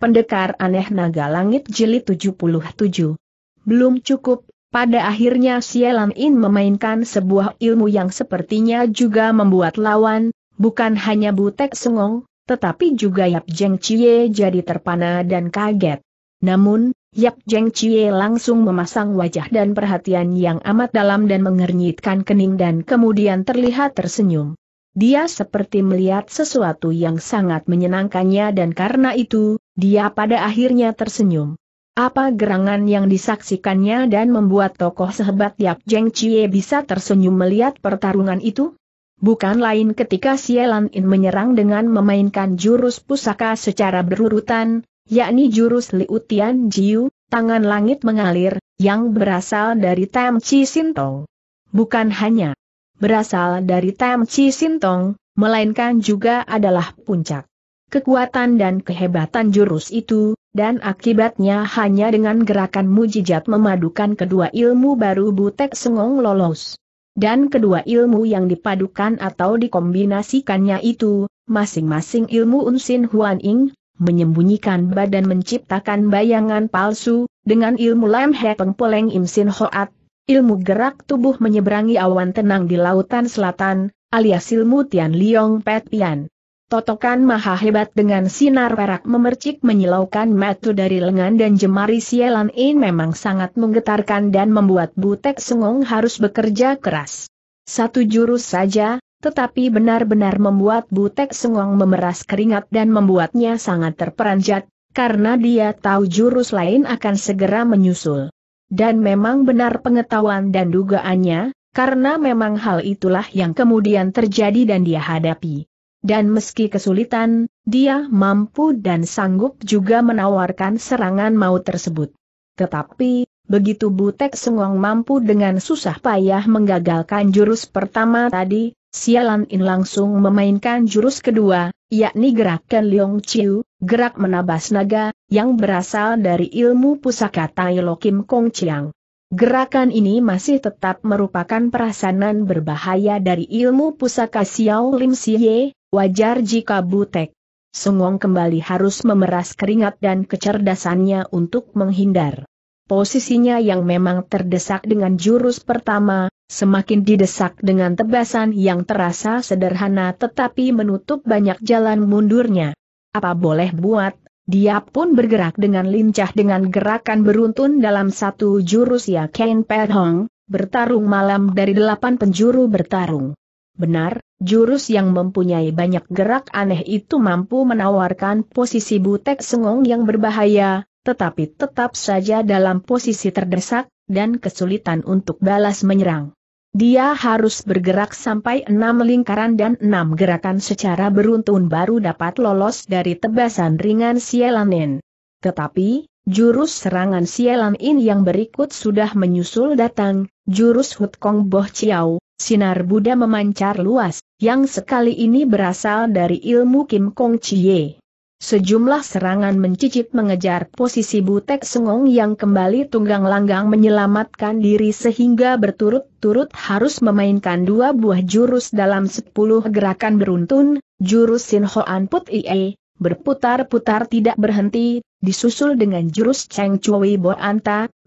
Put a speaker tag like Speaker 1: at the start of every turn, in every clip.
Speaker 1: Pendekar aneh naga langit jilid 77. Belum cukup, pada akhirnya Sialan In memainkan sebuah ilmu yang sepertinya juga membuat lawan, bukan hanya Butek Sengong, tetapi juga Yap Jeng Chie jadi terpana dan kaget. Namun, Yap Jeng Chie langsung memasang wajah dan perhatian yang amat dalam dan mengernyitkan kening dan kemudian terlihat tersenyum. Dia seperti melihat sesuatu yang sangat menyenangkannya dan karena itu, dia pada akhirnya tersenyum. Apa gerangan yang disaksikannya dan membuat tokoh sehebat Yap Jeng Chie bisa tersenyum melihat pertarungan itu? Bukan lain ketika Sielan In menyerang dengan memainkan jurus pusaka secara berurutan, yakni jurus Liutian Jiu, tangan langit mengalir, yang berasal dari Tam Chi Sintong. Bukan hanya berasal dari Tam Chi Sintong, melainkan juga adalah puncak kekuatan dan kehebatan jurus itu, dan akibatnya hanya dengan gerakan mujijat memadukan kedua ilmu baru Butek Sengong lolos. Dan kedua ilmu yang dipadukan atau dikombinasikannya itu, masing-masing ilmu Unsin Huan Ing, menyembunyikan badan menciptakan bayangan palsu, dengan ilmu Lam He Poleng Im Sin Hoat, ilmu gerak tubuh menyeberangi awan tenang di lautan selatan, alias ilmu Tian Liong Pet Pian. Totokan maha hebat dengan sinar perak memercik menyilaukan metu dari lengan dan jemari Sielan In memang sangat menggetarkan dan membuat Butek Sengong harus bekerja keras. Satu jurus saja, tetapi benar-benar membuat Butek Sengong memeras keringat dan membuatnya sangat terperanjat, karena dia tahu jurus lain akan segera menyusul. Dan memang benar pengetahuan dan dugaannya, karena memang hal itulah yang kemudian terjadi dan dia hadapi. Dan meski kesulitan, dia mampu dan sanggup juga menawarkan serangan maut tersebut. Tetapi, begitu Butek Sengong mampu dengan susah payah menggagalkan jurus pertama tadi, Sialan In langsung memainkan jurus kedua, yakni gerakan Leong Chiu, gerak menabas naga, yang berasal dari ilmu pusaka Tai Lo Kim Kong Chiang. Gerakan ini masih tetap merupakan perasanan berbahaya dari ilmu pusaka Xiao Lim Siye, Wajar jika butek. Sungong kembali harus memeras keringat dan kecerdasannya untuk menghindar. Posisinya yang memang terdesak dengan jurus pertama, semakin didesak dengan tebasan yang terasa sederhana tetapi menutup banyak jalan mundurnya. Apa boleh buat, dia pun bergerak dengan lincah dengan gerakan beruntun dalam satu jurus ya Ken Perhong, bertarung malam dari delapan penjuru bertarung. Benar, jurus yang mempunyai banyak gerak aneh itu mampu menawarkan posisi butek sengong yang berbahaya, tetapi tetap saja dalam posisi terdesak, dan kesulitan untuk balas menyerang. Dia harus bergerak sampai enam lingkaran dan enam gerakan secara beruntun baru dapat lolos dari tebasan ringan Sielanen. Tetapi, Jurus serangan Sielan In yang berikut sudah menyusul datang, jurus Hut Kong Boh Chiao, sinar Buddha memancar luas, yang sekali ini berasal dari ilmu Kim Kong Chie. Sejumlah serangan mencicit mengejar posisi Butek Sengong yang kembali tunggang langgang menyelamatkan diri sehingga berturut-turut harus memainkan dua buah jurus dalam sepuluh gerakan beruntun, jurus Sin Hoan Put Ie, berputar-putar tidak berhenti, disusul dengan jurus Cheng Chui Bo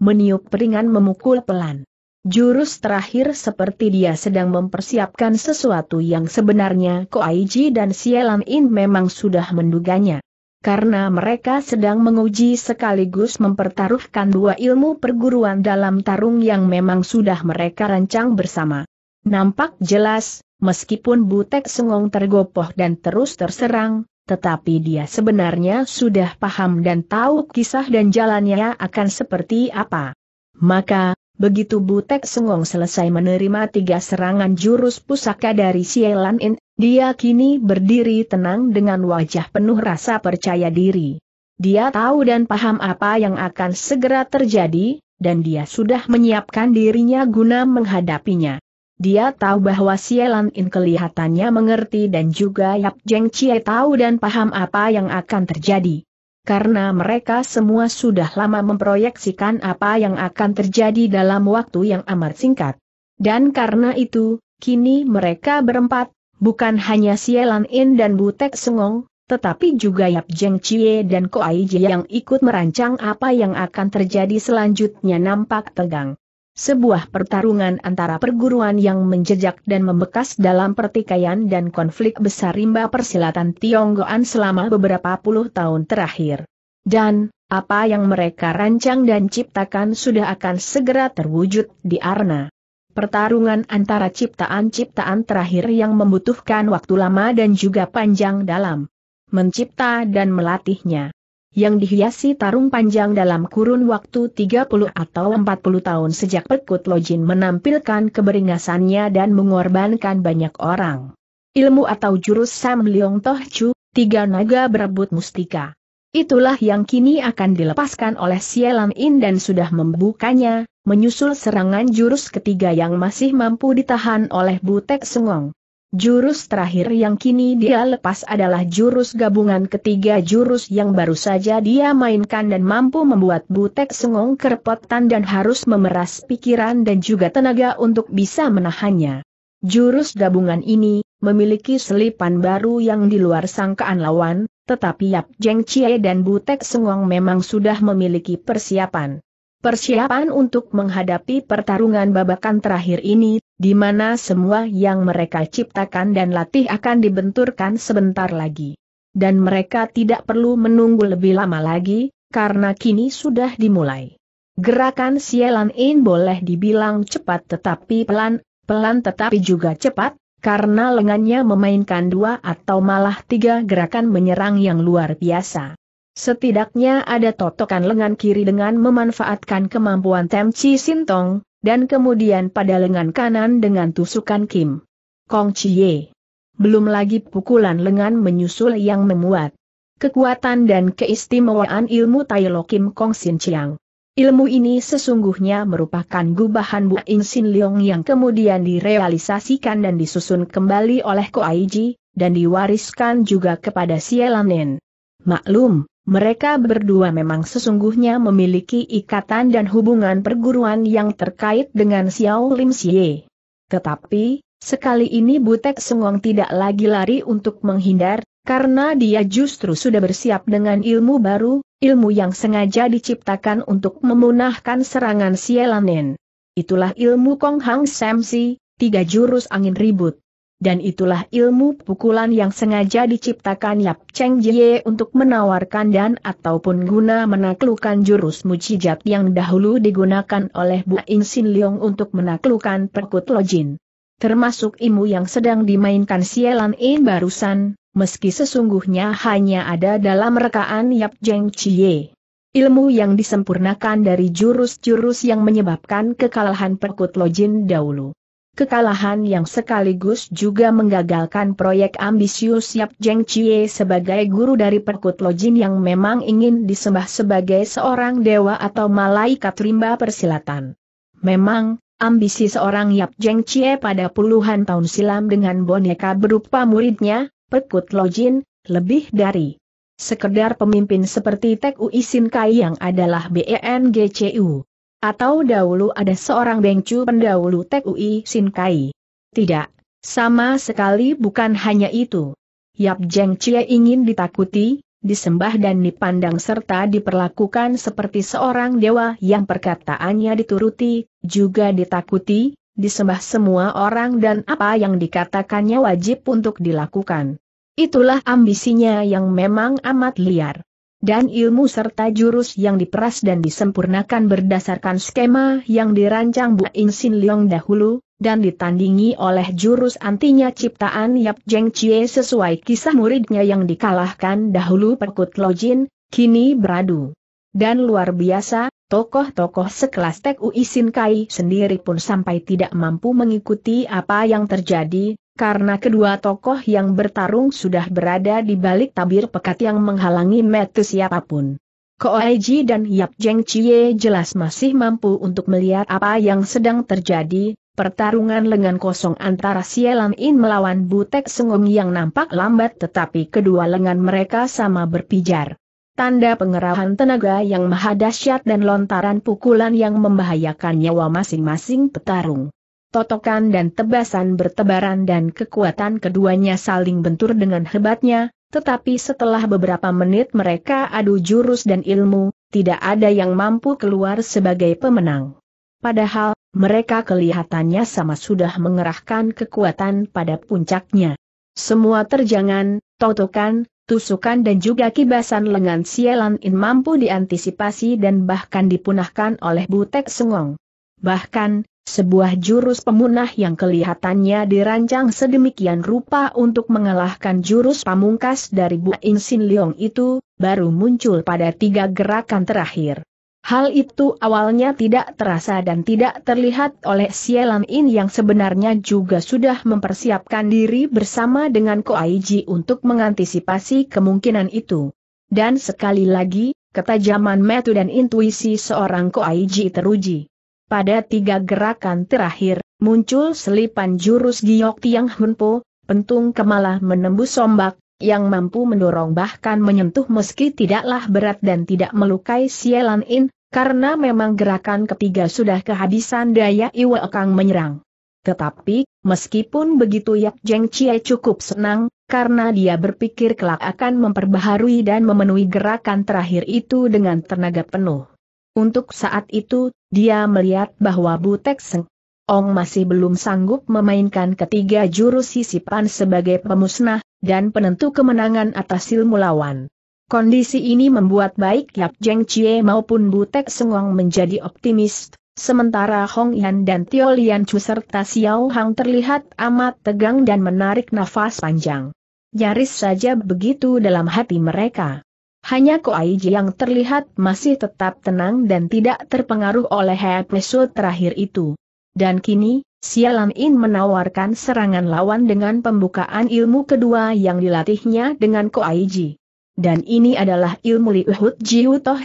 Speaker 1: meniup peringan memukul pelan. Jurus terakhir seperti dia sedang mempersiapkan sesuatu yang sebenarnya Ko Koaiji dan Sielan In memang sudah menduganya. Karena mereka sedang menguji sekaligus mempertaruhkan dua ilmu perguruan dalam tarung yang memang sudah mereka rancang bersama. Nampak jelas, meskipun Butek Sengong tergopoh dan terus terserang, tetapi dia sebenarnya sudah paham dan tahu kisah dan jalannya akan seperti apa. Maka, begitu Butek Sengong selesai menerima tiga serangan jurus pusaka dari Sielan In, dia kini berdiri tenang dengan wajah penuh rasa percaya diri. Dia tahu dan paham apa yang akan segera terjadi, dan dia sudah menyiapkan dirinya guna menghadapinya. Dia tahu bahwa Sielan In kelihatannya mengerti dan juga Yap Jeng Chie tahu dan paham apa yang akan terjadi. Karena mereka semua sudah lama memproyeksikan apa yang akan terjadi dalam waktu yang amat singkat. Dan karena itu, kini mereka berempat, bukan hanya Sielan In dan Butek Sengong, tetapi juga Yap Jeng Chie dan Ai Jie yang ikut merancang apa yang akan terjadi selanjutnya nampak tegang. Sebuah pertarungan antara perguruan yang menjejak dan membekas dalam pertikaian dan konflik besar rimba persilatan Tionggoan selama beberapa puluh tahun terakhir. Dan, apa yang mereka rancang dan ciptakan sudah akan segera terwujud di Arna. Pertarungan antara ciptaan-ciptaan terakhir yang membutuhkan waktu lama dan juga panjang dalam mencipta dan melatihnya yang dihiasi tarung panjang dalam kurun waktu 30 atau 40 tahun sejak Pekut Lojin menampilkan keberingasannya dan mengorbankan banyak orang. Ilmu atau jurus Sam Leong Toh Chu, tiga naga berebut mustika. Itulah yang kini akan dilepaskan oleh Sielam In dan sudah membukanya, menyusul serangan jurus ketiga yang masih mampu ditahan oleh Butek Sengong. Jurus terakhir yang kini dia lepas adalah jurus gabungan ketiga jurus yang baru saja dia mainkan dan mampu membuat Butek Sengong kerepotan dan harus memeras pikiran dan juga tenaga untuk bisa menahannya. Jurus gabungan ini, memiliki selipan baru yang di luar sangkaan lawan, tetapi Yap Jeng Chie dan Butek Sengong memang sudah memiliki persiapan. Persiapan untuk menghadapi pertarungan babakan terakhir ini, di mana semua yang mereka ciptakan dan latih akan dibenturkan sebentar lagi. Dan mereka tidak perlu menunggu lebih lama lagi, karena kini sudah dimulai. Gerakan Sialan In boleh dibilang cepat tetapi pelan, pelan tetapi juga cepat, karena lengannya memainkan dua atau malah tiga gerakan menyerang yang luar biasa. Setidaknya ada totokan lengan kiri dengan memanfaatkan kemampuan Tem Chi Sintong, dan kemudian pada lengan kanan dengan tusukan Kim. Kong Chie. Belum lagi pukulan lengan menyusul yang memuat. Kekuatan dan keistimewaan ilmu Tai Lo Kim Kong Sin Chiang. Ilmu ini sesungguhnya merupakan gubahan Bu In Sin Leong yang kemudian direalisasikan dan disusun kembali oleh ko ai ji, dan diwariskan juga kepada Sielanen. Maklum, mereka berdua memang sesungguhnya memiliki ikatan dan hubungan perguruan yang terkait dengan Xiao Lim Xie. Tetapi, sekali ini Butek Sengong tidak lagi lari untuk menghindar, karena dia justru sudah bersiap dengan ilmu baru, ilmu yang sengaja diciptakan untuk memunahkan serangan Sielanen. Itulah ilmu Kong Hang Samsi, tiga jurus angin ribut dan itulah ilmu pukulan yang sengaja diciptakan Yap Cheng Jie untuk menawarkan dan ataupun guna menaklukkan jurus mujijat yang dahulu digunakan oleh Bu In Sin Leong untuk menaklukkan perkut lojin. Termasuk ilmu yang sedang dimainkan Sielan In barusan, meski sesungguhnya hanya ada dalam rekaan Yap Cheng Jie. Ilmu yang disempurnakan dari jurus-jurus yang menyebabkan kekalahan perkut lojin dahulu kekalahan yang sekaligus juga menggagalkan proyek ambisius Yap Jeng Chie sebagai guru dari Perkut Lojin yang memang ingin disembah sebagai seorang dewa atau malaikat rimba persilatan. Memang, ambisi seorang Yap Jeng Chie pada puluhan tahun silam dengan boneka berupa muridnya, Perkut Lojin, lebih dari sekedar pemimpin seperti Tek Uisin Kai yang adalah BENGCU. Atau dahulu ada seorang bengcu pendahulu Tekui Sinkai? Tidak, sama sekali bukan hanya itu. Yap Jeng Chie ingin ditakuti, disembah dan dipandang serta diperlakukan seperti seorang dewa yang perkataannya dituruti, juga ditakuti, disembah semua orang dan apa yang dikatakannya wajib untuk dilakukan. Itulah ambisinya yang memang amat liar dan ilmu serta jurus yang diperas dan disempurnakan berdasarkan skema yang dirancang Bu In Sin Leong dahulu, dan ditandingi oleh jurus antinya ciptaan Yap Jeng Chie sesuai kisah muridnya yang dikalahkan dahulu Perkut Lojin, kini beradu. Dan luar biasa, tokoh-tokoh sekelas Tek Ui Sin Kai sendiri pun sampai tidak mampu mengikuti apa yang terjadi, karena kedua tokoh yang bertarung sudah berada di balik tabir pekat yang menghalangi mata siapapun. Koeji dan Yap Jeng Chie jelas masih mampu untuk melihat apa yang sedang terjadi, pertarungan lengan kosong antara Sielan In melawan Butek Sengong yang nampak lambat tetapi kedua lengan mereka sama berpijar. Tanda pengerahan tenaga yang mahadasyat dan lontaran pukulan yang membahayakan nyawa masing-masing petarung totokan dan tebasan bertebaran dan kekuatan keduanya saling bentur dengan hebatnya, tetapi setelah beberapa menit mereka adu jurus dan ilmu, tidak ada yang mampu keluar sebagai pemenang. Padahal, mereka kelihatannya sama sudah mengerahkan kekuatan pada puncaknya. Semua terjangan, totokan, tusukan dan juga kibasan lengan Sialan In mampu diantisipasi dan bahkan dipunahkan oleh Butek Sengong. Bahkan, sebuah jurus pemunah yang kelihatannya dirancang sedemikian rupa untuk mengalahkan jurus pamungkas dari Bu Insin Leong itu, baru muncul pada tiga gerakan terakhir. Hal itu awalnya tidak terasa dan tidak terlihat oleh Sielan In yang sebenarnya juga sudah mempersiapkan diri bersama dengan Ko Koaiji untuk mengantisipasi kemungkinan itu. Dan sekali lagi, ketajaman metu dan intuisi seorang Ko Koaiji teruji. Pada tiga gerakan terakhir, muncul selipan jurus Giok Tiang Hunpo, pentung kemala menembus sombak, yang mampu mendorong bahkan menyentuh meski tidaklah berat dan tidak melukai Sielan In, karena memang gerakan ketiga sudah kehabisan daya Iwa Kang menyerang. Tetapi, meskipun begitu Yak Jeng Chie cukup senang, karena dia berpikir kelak akan memperbaharui dan memenuhi gerakan terakhir itu dengan tenaga penuh. Untuk saat itu, dia melihat bahwa Butek Seng Ong masih belum sanggup memainkan ketiga jurus sisipan sebagai pemusnah, dan penentu kemenangan atas ilmu lawan. Kondisi ini membuat baik Yap Jeng Chie maupun Butek Ong menjadi optimis, sementara Hong Yan dan Tio Lian Chu serta Xiao Hang terlihat amat tegang dan menarik nafas panjang. Nyaris saja begitu dalam hati mereka. Hanya Koaiji yang terlihat masih tetap tenang dan tidak terpengaruh oleh episode terakhir itu. Dan kini, Sialan In menawarkan serangan lawan dengan pembukaan ilmu kedua yang dilatihnya dengan Koaiji. Dan ini adalah ilmu Liuhut Jiu Toh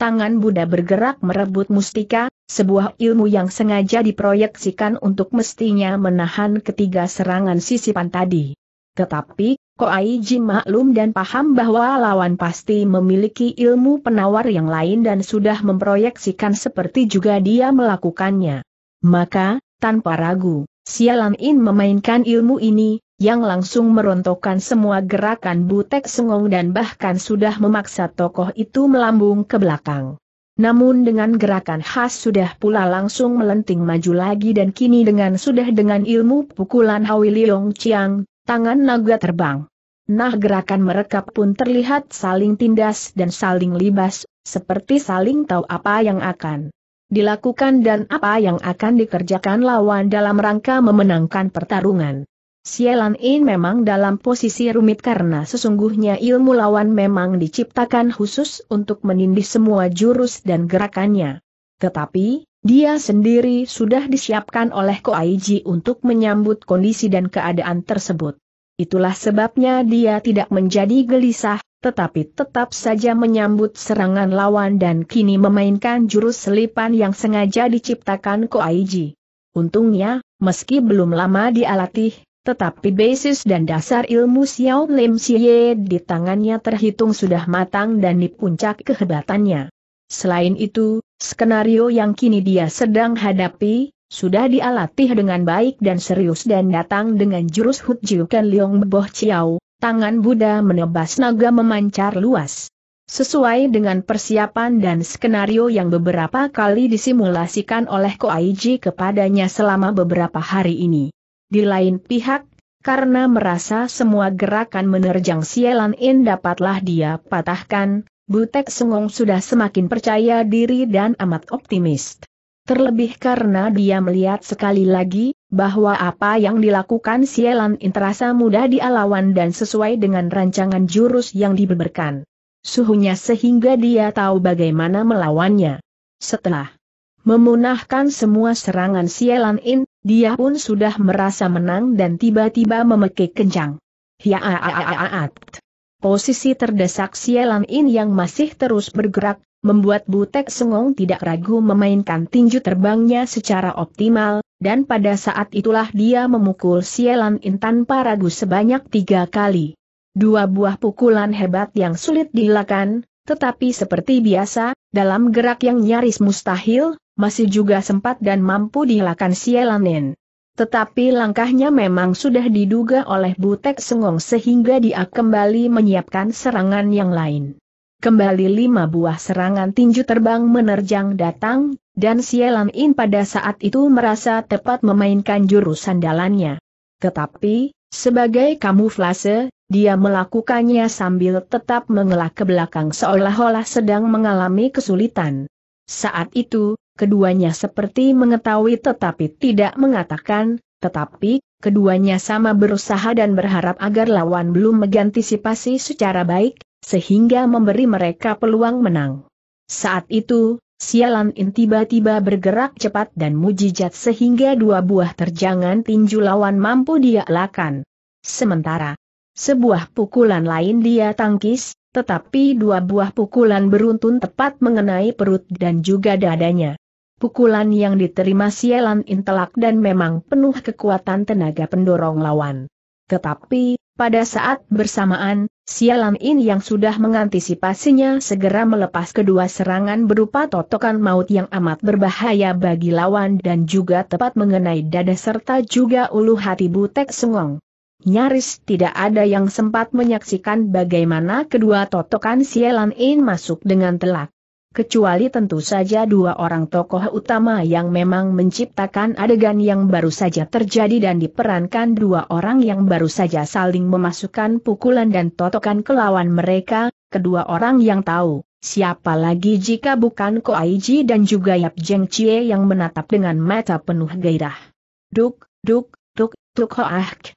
Speaker 1: tangan Buddha bergerak merebut mustika, sebuah ilmu yang sengaja diproyeksikan untuk mestinya menahan ketiga serangan sisipan tadi. Tetapi, Koai Ji maklum dan paham bahwa lawan pasti memiliki ilmu penawar yang lain dan sudah memproyeksikan seperti juga dia melakukannya. Maka, tanpa ragu, Sialan In memainkan ilmu ini, yang langsung merontokkan semua gerakan Butek Sengong dan bahkan sudah memaksa tokoh itu melambung ke belakang. Namun dengan gerakan khas sudah pula langsung melenting maju lagi dan kini dengan sudah dengan ilmu pukulan Hawiliong Chiang, tangan naga terbang. Nah gerakan mereka pun terlihat saling tindas dan saling libas, seperti saling tahu apa yang akan dilakukan dan apa yang akan dikerjakan lawan dalam rangka memenangkan pertarungan. Sialan In memang dalam posisi rumit karena sesungguhnya ilmu lawan memang diciptakan khusus untuk menindih semua jurus dan gerakannya. Tetapi, dia sendiri sudah disiapkan oleh Ko Aiji untuk menyambut kondisi dan keadaan tersebut. Itulah sebabnya dia tidak menjadi gelisah, tetapi tetap saja menyambut serangan lawan dan kini memainkan jurus selipan yang sengaja diciptakan Ko Aiji. Untungnya, meski belum lama dialatih, tetapi basis dan dasar ilmu Xiao Lim Xie di tangannya terhitung sudah matang dan di puncak kehebatannya. Selain itu, skenario yang kini dia sedang hadapi, sudah dialatih dengan baik dan serius dan datang dengan jurus Hut Jiukan Liong Boh Chiao, tangan Buddha menebas naga memancar luas. Sesuai dengan persiapan dan skenario yang beberapa kali disimulasikan oleh Ko Koaiji kepadanya selama beberapa hari ini. Di lain pihak, karena merasa semua gerakan menerjang sialan In dapatlah dia patahkan, Butek Sengong sudah semakin percaya diri dan amat optimis. Terlebih karena dia melihat sekali lagi, bahwa apa yang dilakukan Sielan Interasa mudah dialawan dan sesuai dengan rancangan jurus yang dibeberkan. Suhunya sehingga dia tahu bagaimana melawannya. Setelah memunahkan semua serangan Sielan In, dia pun sudah merasa menang dan tiba-tiba memekik kencang. Hiaaat. Posisi terdesak Sialan In yang masih terus bergerak, membuat Butek Sengong tidak ragu memainkan tinju terbangnya secara optimal, dan pada saat itulah dia memukul Sialan In tanpa ragu sebanyak tiga kali. Dua buah pukulan hebat yang sulit dilakukan, tetapi seperti biasa, dalam gerak yang nyaris mustahil, masih juga sempat dan mampu dilakukan Sialan In. Tetapi langkahnya memang sudah diduga oleh Butek Sengong sehingga dia kembali menyiapkan serangan yang lain. Kembali lima buah serangan tinju terbang menerjang datang, dan Sielan In pada saat itu merasa tepat memainkan jurus sandalannya. Tetapi, sebagai kamuflase, dia melakukannya sambil tetap mengelak ke belakang seolah-olah sedang mengalami kesulitan. Saat itu, keduanya seperti mengetahui tetapi tidak mengatakan, tetapi, keduanya sama berusaha dan berharap agar lawan belum mengantisipasi secara baik, sehingga memberi mereka peluang menang. Saat itu, sialan in tiba-tiba bergerak cepat dan mujijat sehingga dua buah terjangan tinju lawan mampu dia lakan. Sementara, sebuah pukulan lain dia tangkis, tetapi dua buah pukulan beruntun tepat mengenai perut dan juga dadanya. Pukulan yang diterima Sialan intelak dan memang penuh kekuatan tenaga pendorong lawan. Tetapi, pada saat bersamaan, Sialan In yang sudah mengantisipasinya segera melepas kedua serangan berupa totokan maut yang amat berbahaya bagi lawan dan juga tepat mengenai dada serta juga ulu hati Butek Sengong. Nyaris tidak ada yang sempat menyaksikan bagaimana kedua totokan Sielan In masuk dengan telak. Kecuali tentu saja dua orang tokoh utama yang memang menciptakan adegan yang baru saja terjadi dan diperankan dua orang yang baru saja saling memasukkan pukulan dan totokan ke lawan mereka, kedua orang yang tahu. Siapa lagi jika bukan Ko Koaiji dan juga Yap Jeng Chie yang menatap dengan mata penuh gairah. Duk, duk, duk, duk hoak.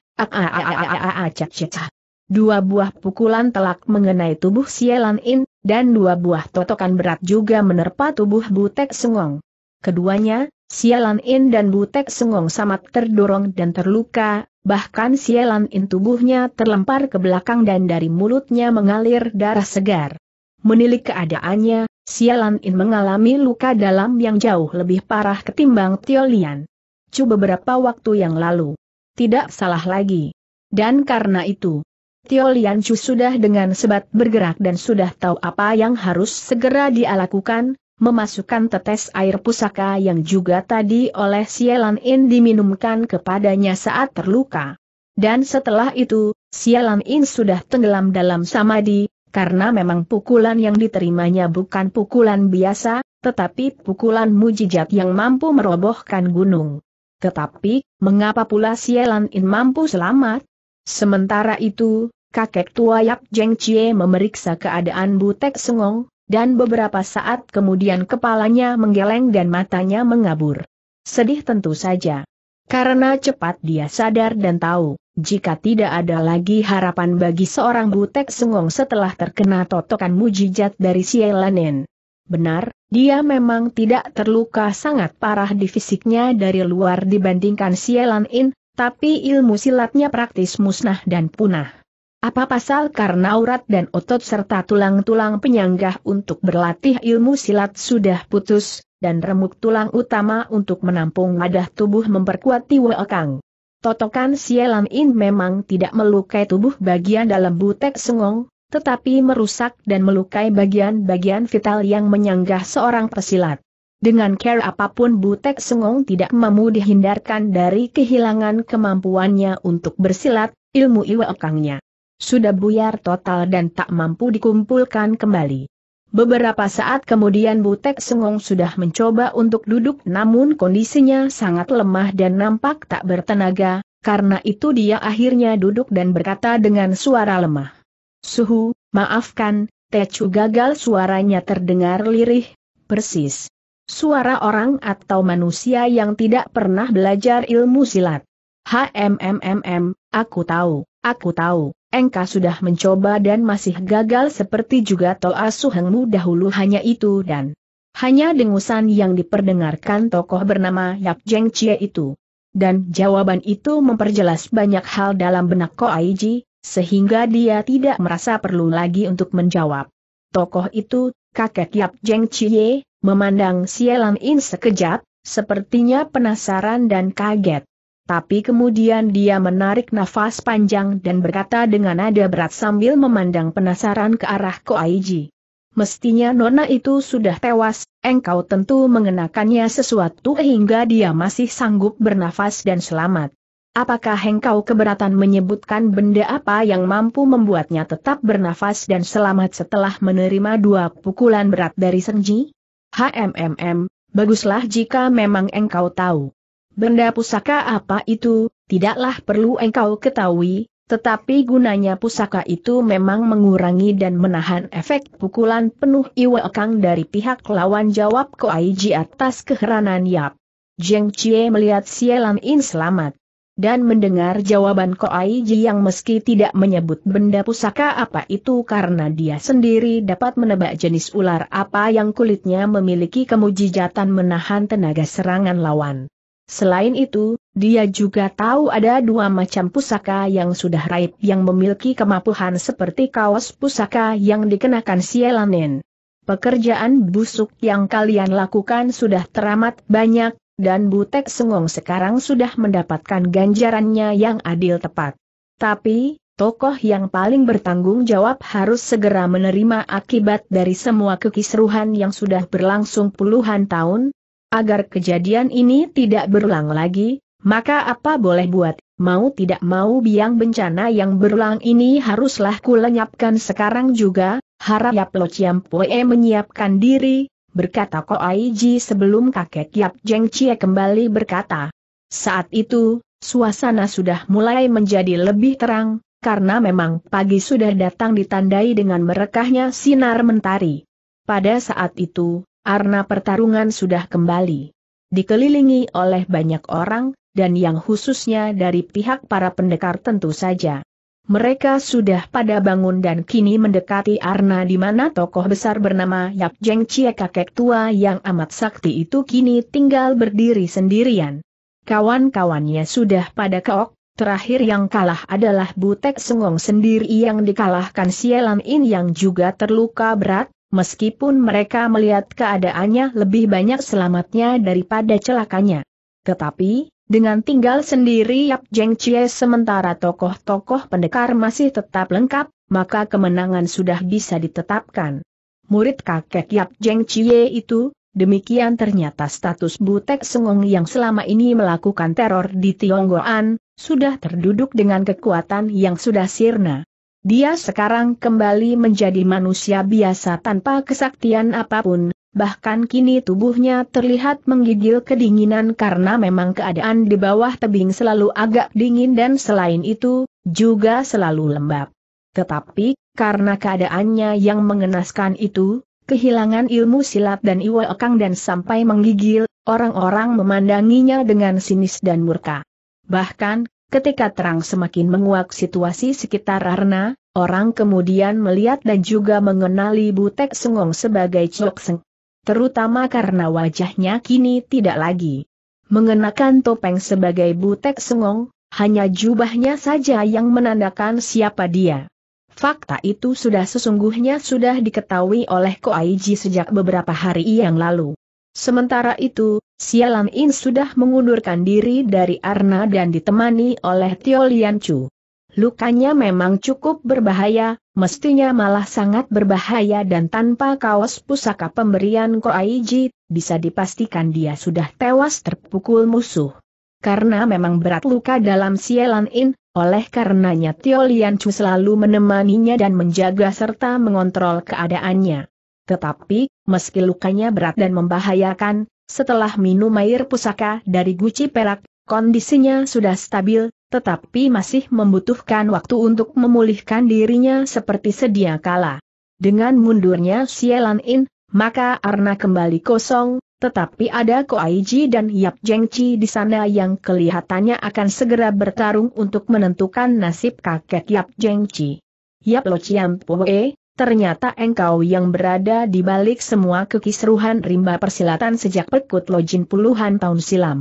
Speaker 1: Dua buah pukulan telak mengenai tubuh Sielan In, dan dua buah totokan berat juga menerpa tubuh Butek Sengong. Keduanya, Sielan In dan Butek Sengong sangat terdorong dan terluka, bahkan Sielan In tubuhnya terlempar ke belakang dan dari mulutnya mengalir darah segar. Menilik keadaannya, Sielan In mengalami luka dalam yang jauh lebih parah ketimbang Tiolian. Cu beberapa waktu yang lalu, tidak salah lagi. Dan karena itu, Tio Lian Chu sudah dengan sebat bergerak dan sudah tahu apa yang harus segera dia lakukan, memasukkan tetes air pusaka yang juga tadi oleh Sialan In diminumkan kepadanya saat terluka. Dan setelah itu, Sialan In sudah tenggelam dalam samadhi, karena memang pukulan yang diterimanya bukan pukulan biasa, tetapi pukulan mujijat yang mampu merobohkan gunung. Tetapi, mengapa pula Sielan In mampu selamat? Sementara itu, kakek tua Yap Jeng Chie memeriksa keadaan Butek Sengong, dan beberapa saat kemudian kepalanya menggeleng dan matanya mengabur. Sedih tentu saja. Karena cepat dia sadar dan tahu, jika tidak ada lagi harapan bagi seorang butek sengong setelah terkena totokan mujijat dari Sielanen, Benar, dia memang tidak terluka sangat parah di fisiknya dari luar dibandingkan Sielan In, tapi ilmu silatnya praktis musnah dan punah. Apa pasal karena urat dan otot serta tulang-tulang penyanggah untuk berlatih ilmu silat sudah putus, dan remuk tulang utama untuk menampung wadah tubuh memperkuat Tiwe Okang. Totokan Sielan In memang tidak melukai tubuh bagian dalam butek sengong, tetapi merusak dan melukai bagian-bagian vital yang menyanggah seorang pesilat. Dengan care apapun Butek Sengong tidak mampu dihindarkan dari kehilangan kemampuannya untuk bersilat, ilmu iwakangnya. Sudah buyar total dan tak mampu dikumpulkan kembali. Beberapa saat kemudian Butek Sengong sudah mencoba untuk duduk namun kondisinya sangat lemah dan nampak tak bertenaga, karena itu dia akhirnya duduk dan berkata dengan suara lemah. Suhu, maafkan, Tecu gagal suaranya terdengar lirih, persis. Suara orang atau manusia yang tidak pernah belajar ilmu silat. HMMMM, aku tahu, aku tahu, engka sudah mencoba dan masih gagal seperti juga Toa Suhengmu dahulu hanya itu dan hanya dengusan yang diperdengarkan tokoh bernama Yap Jeng Chie itu. Dan jawaban itu memperjelas banyak hal dalam benak Ko Aiji, sehingga dia tidak merasa perlu lagi untuk menjawab. Tokoh itu, kakek Yap Jeng Chie, memandang Sielan In sekejap, sepertinya penasaran dan kaget. Tapi kemudian dia menarik nafas panjang dan berkata dengan nada berat sambil memandang penasaran ke arah Ko Aiji. Mestinya nona itu sudah tewas, engkau tentu mengenakannya sesuatu hingga dia masih sanggup bernafas dan selamat. Apakah engkau keberatan menyebutkan benda apa yang mampu membuatnya tetap bernafas dan selamat setelah menerima dua pukulan berat dari senji? HMMM, baguslah jika memang engkau tahu. Benda pusaka apa itu, tidaklah perlu engkau ketahui, tetapi gunanya pusaka itu memang mengurangi dan menahan efek pukulan penuh iwakang dari pihak lawan jawab Koaiji atas keheranan Yap. Jeng Chie melihat Sielan In selamat. Dan mendengar jawaban Ko Ji yang meski tidak menyebut benda pusaka apa itu karena dia sendiri dapat menebak jenis ular apa yang kulitnya memiliki kemujijatan menahan tenaga serangan lawan. Selain itu, dia juga tahu ada dua macam pusaka yang sudah raib yang memiliki kemampuan seperti kaos pusaka yang dikenakan Sielanen. Pekerjaan busuk yang kalian lakukan sudah teramat banyak, dan Butek Sengong sekarang sudah mendapatkan ganjarannya yang adil tepat. Tapi, tokoh yang paling bertanggung jawab harus segera menerima akibat dari semua kekisruhan yang sudah berlangsung puluhan tahun, agar kejadian ini tidak berulang lagi, maka apa boleh buat, mau tidak mau biang bencana yang berulang ini haruslah kulenyapkan sekarang juga, harap Yap Lo Ciampoe menyiapkan diri, berkata Ko Aiji sebelum kakek Yap Jeng Chie kembali berkata. Saat itu, suasana sudah mulai menjadi lebih terang, karena memang pagi sudah datang ditandai dengan merekahnya sinar mentari. Pada saat itu, arna pertarungan sudah kembali. Dikelilingi oleh banyak orang, dan yang khususnya dari pihak para pendekar tentu saja. Mereka sudah pada bangun dan kini mendekati Arna di mana tokoh besar bernama Yap Jeng Cie kakek tua yang amat sakti itu kini tinggal berdiri sendirian. Kawan-kawannya sudah pada keok, terakhir yang kalah adalah Butek Sengong sendiri yang dikalahkan Sielan In yang juga terluka berat, meskipun mereka melihat keadaannya lebih banyak selamatnya daripada celakanya. Tetapi, dengan tinggal sendiri Yap Jeng Chie sementara tokoh-tokoh pendekar masih tetap lengkap, maka kemenangan sudah bisa ditetapkan. Murid kakek Yap Jeng Chie itu, demikian ternyata status Butek Sengong yang selama ini melakukan teror di Tionggoan, sudah terduduk dengan kekuatan yang sudah sirna. Dia sekarang kembali menjadi manusia biasa tanpa kesaktian apapun, bahkan kini tubuhnya terlihat menggigil kedinginan karena memang keadaan di bawah tebing selalu agak dingin dan selain itu, juga selalu lembab. Tetapi, karena keadaannya yang mengenaskan itu, kehilangan ilmu silat dan iwa ekang dan sampai menggigil, orang-orang memandanginya dengan sinis dan murka. Bahkan, ketika terang semakin menguak situasi sekitar Arna, orang kemudian melihat dan juga mengenali Butek Sengong sebagai Chok Seng terutama karena wajahnya kini tidak lagi mengenakan topeng sebagai butek sengong, hanya jubahnya saja yang menandakan siapa dia. Fakta itu sudah sesungguhnya sudah diketahui oleh Ko Koaiji sejak beberapa hari yang lalu. Sementara itu, sialan In sudah mengundurkan diri dari Arna dan ditemani oleh Tio Lian Chu. Lukanya memang cukup berbahaya, mestinya malah sangat berbahaya dan tanpa kaos pusaka pemberian Ko Aiji, bisa dipastikan dia sudah tewas terpukul musuh. Karena memang berat luka dalam sialan In, oleh karenanya Tio Lian Chu selalu menemaninya dan menjaga serta mengontrol keadaannya. Tetapi, meski lukanya berat dan membahayakan, setelah minum air pusaka dari guci perak, kondisinya sudah stabil, tetapi masih membutuhkan waktu untuk memulihkan dirinya seperti sedia kala. Dengan mundurnya Sielan In, maka Arna kembali kosong, tetapi ada Ko Koaiji dan Yap Jengci di sana yang kelihatannya akan segera bertarung untuk menentukan nasib kakek Yap Jengci. Yap Lo Chiam Poe, ternyata engkau yang berada di balik semua kekisruhan rimba persilatan sejak pekut Lojin puluhan tahun silam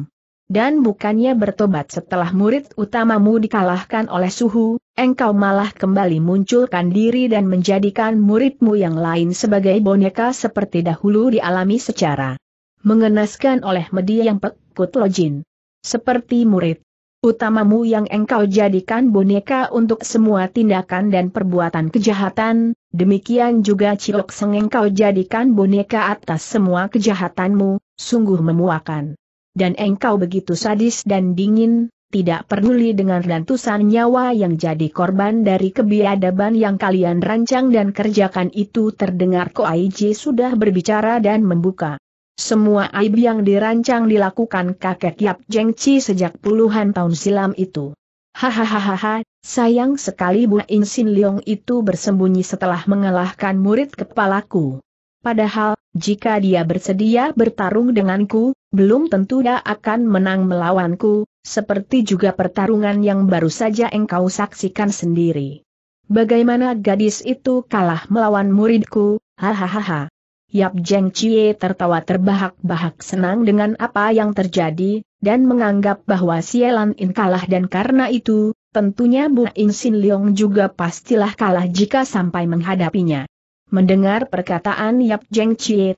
Speaker 1: dan bukannya bertobat setelah murid utamamu dikalahkan oleh suhu, engkau malah kembali munculkan diri dan menjadikan muridmu yang lain sebagai boneka seperti dahulu dialami secara mengenaskan oleh media yang pekut lojin. Seperti murid utamamu yang engkau jadikan boneka untuk semua tindakan dan perbuatan kejahatan, demikian juga Cilok Seng engkau jadikan boneka atas semua kejahatanmu, sungguh memuakan dan engkau begitu sadis dan dingin, tidak peduli dengan rantusan nyawa yang jadi korban dari kebiadaban yang kalian rancang dan kerjakan itu terdengar ko Aiji sudah berbicara dan membuka. Semua aib yang dirancang dilakukan kakek Yap Jeng Chi sejak puluhan tahun silam itu. Hahaha, sayang sekali Bu Insin Leong itu bersembunyi setelah mengalahkan murid kepalaku. Padahal, jika dia bersedia bertarung denganku, belum tentu dia akan menang melawanku, seperti juga pertarungan yang baru saja engkau saksikan sendiri. Bagaimana gadis itu kalah melawan muridku, hahaha. Yap Jeng Chie tertawa terbahak-bahak senang dengan apa yang terjadi, dan menganggap bahwa Sielan In kalah dan karena itu, tentunya Bu In Sin Leong juga pastilah kalah jika sampai menghadapinya. Mendengar perkataan Yap Jeng Chie,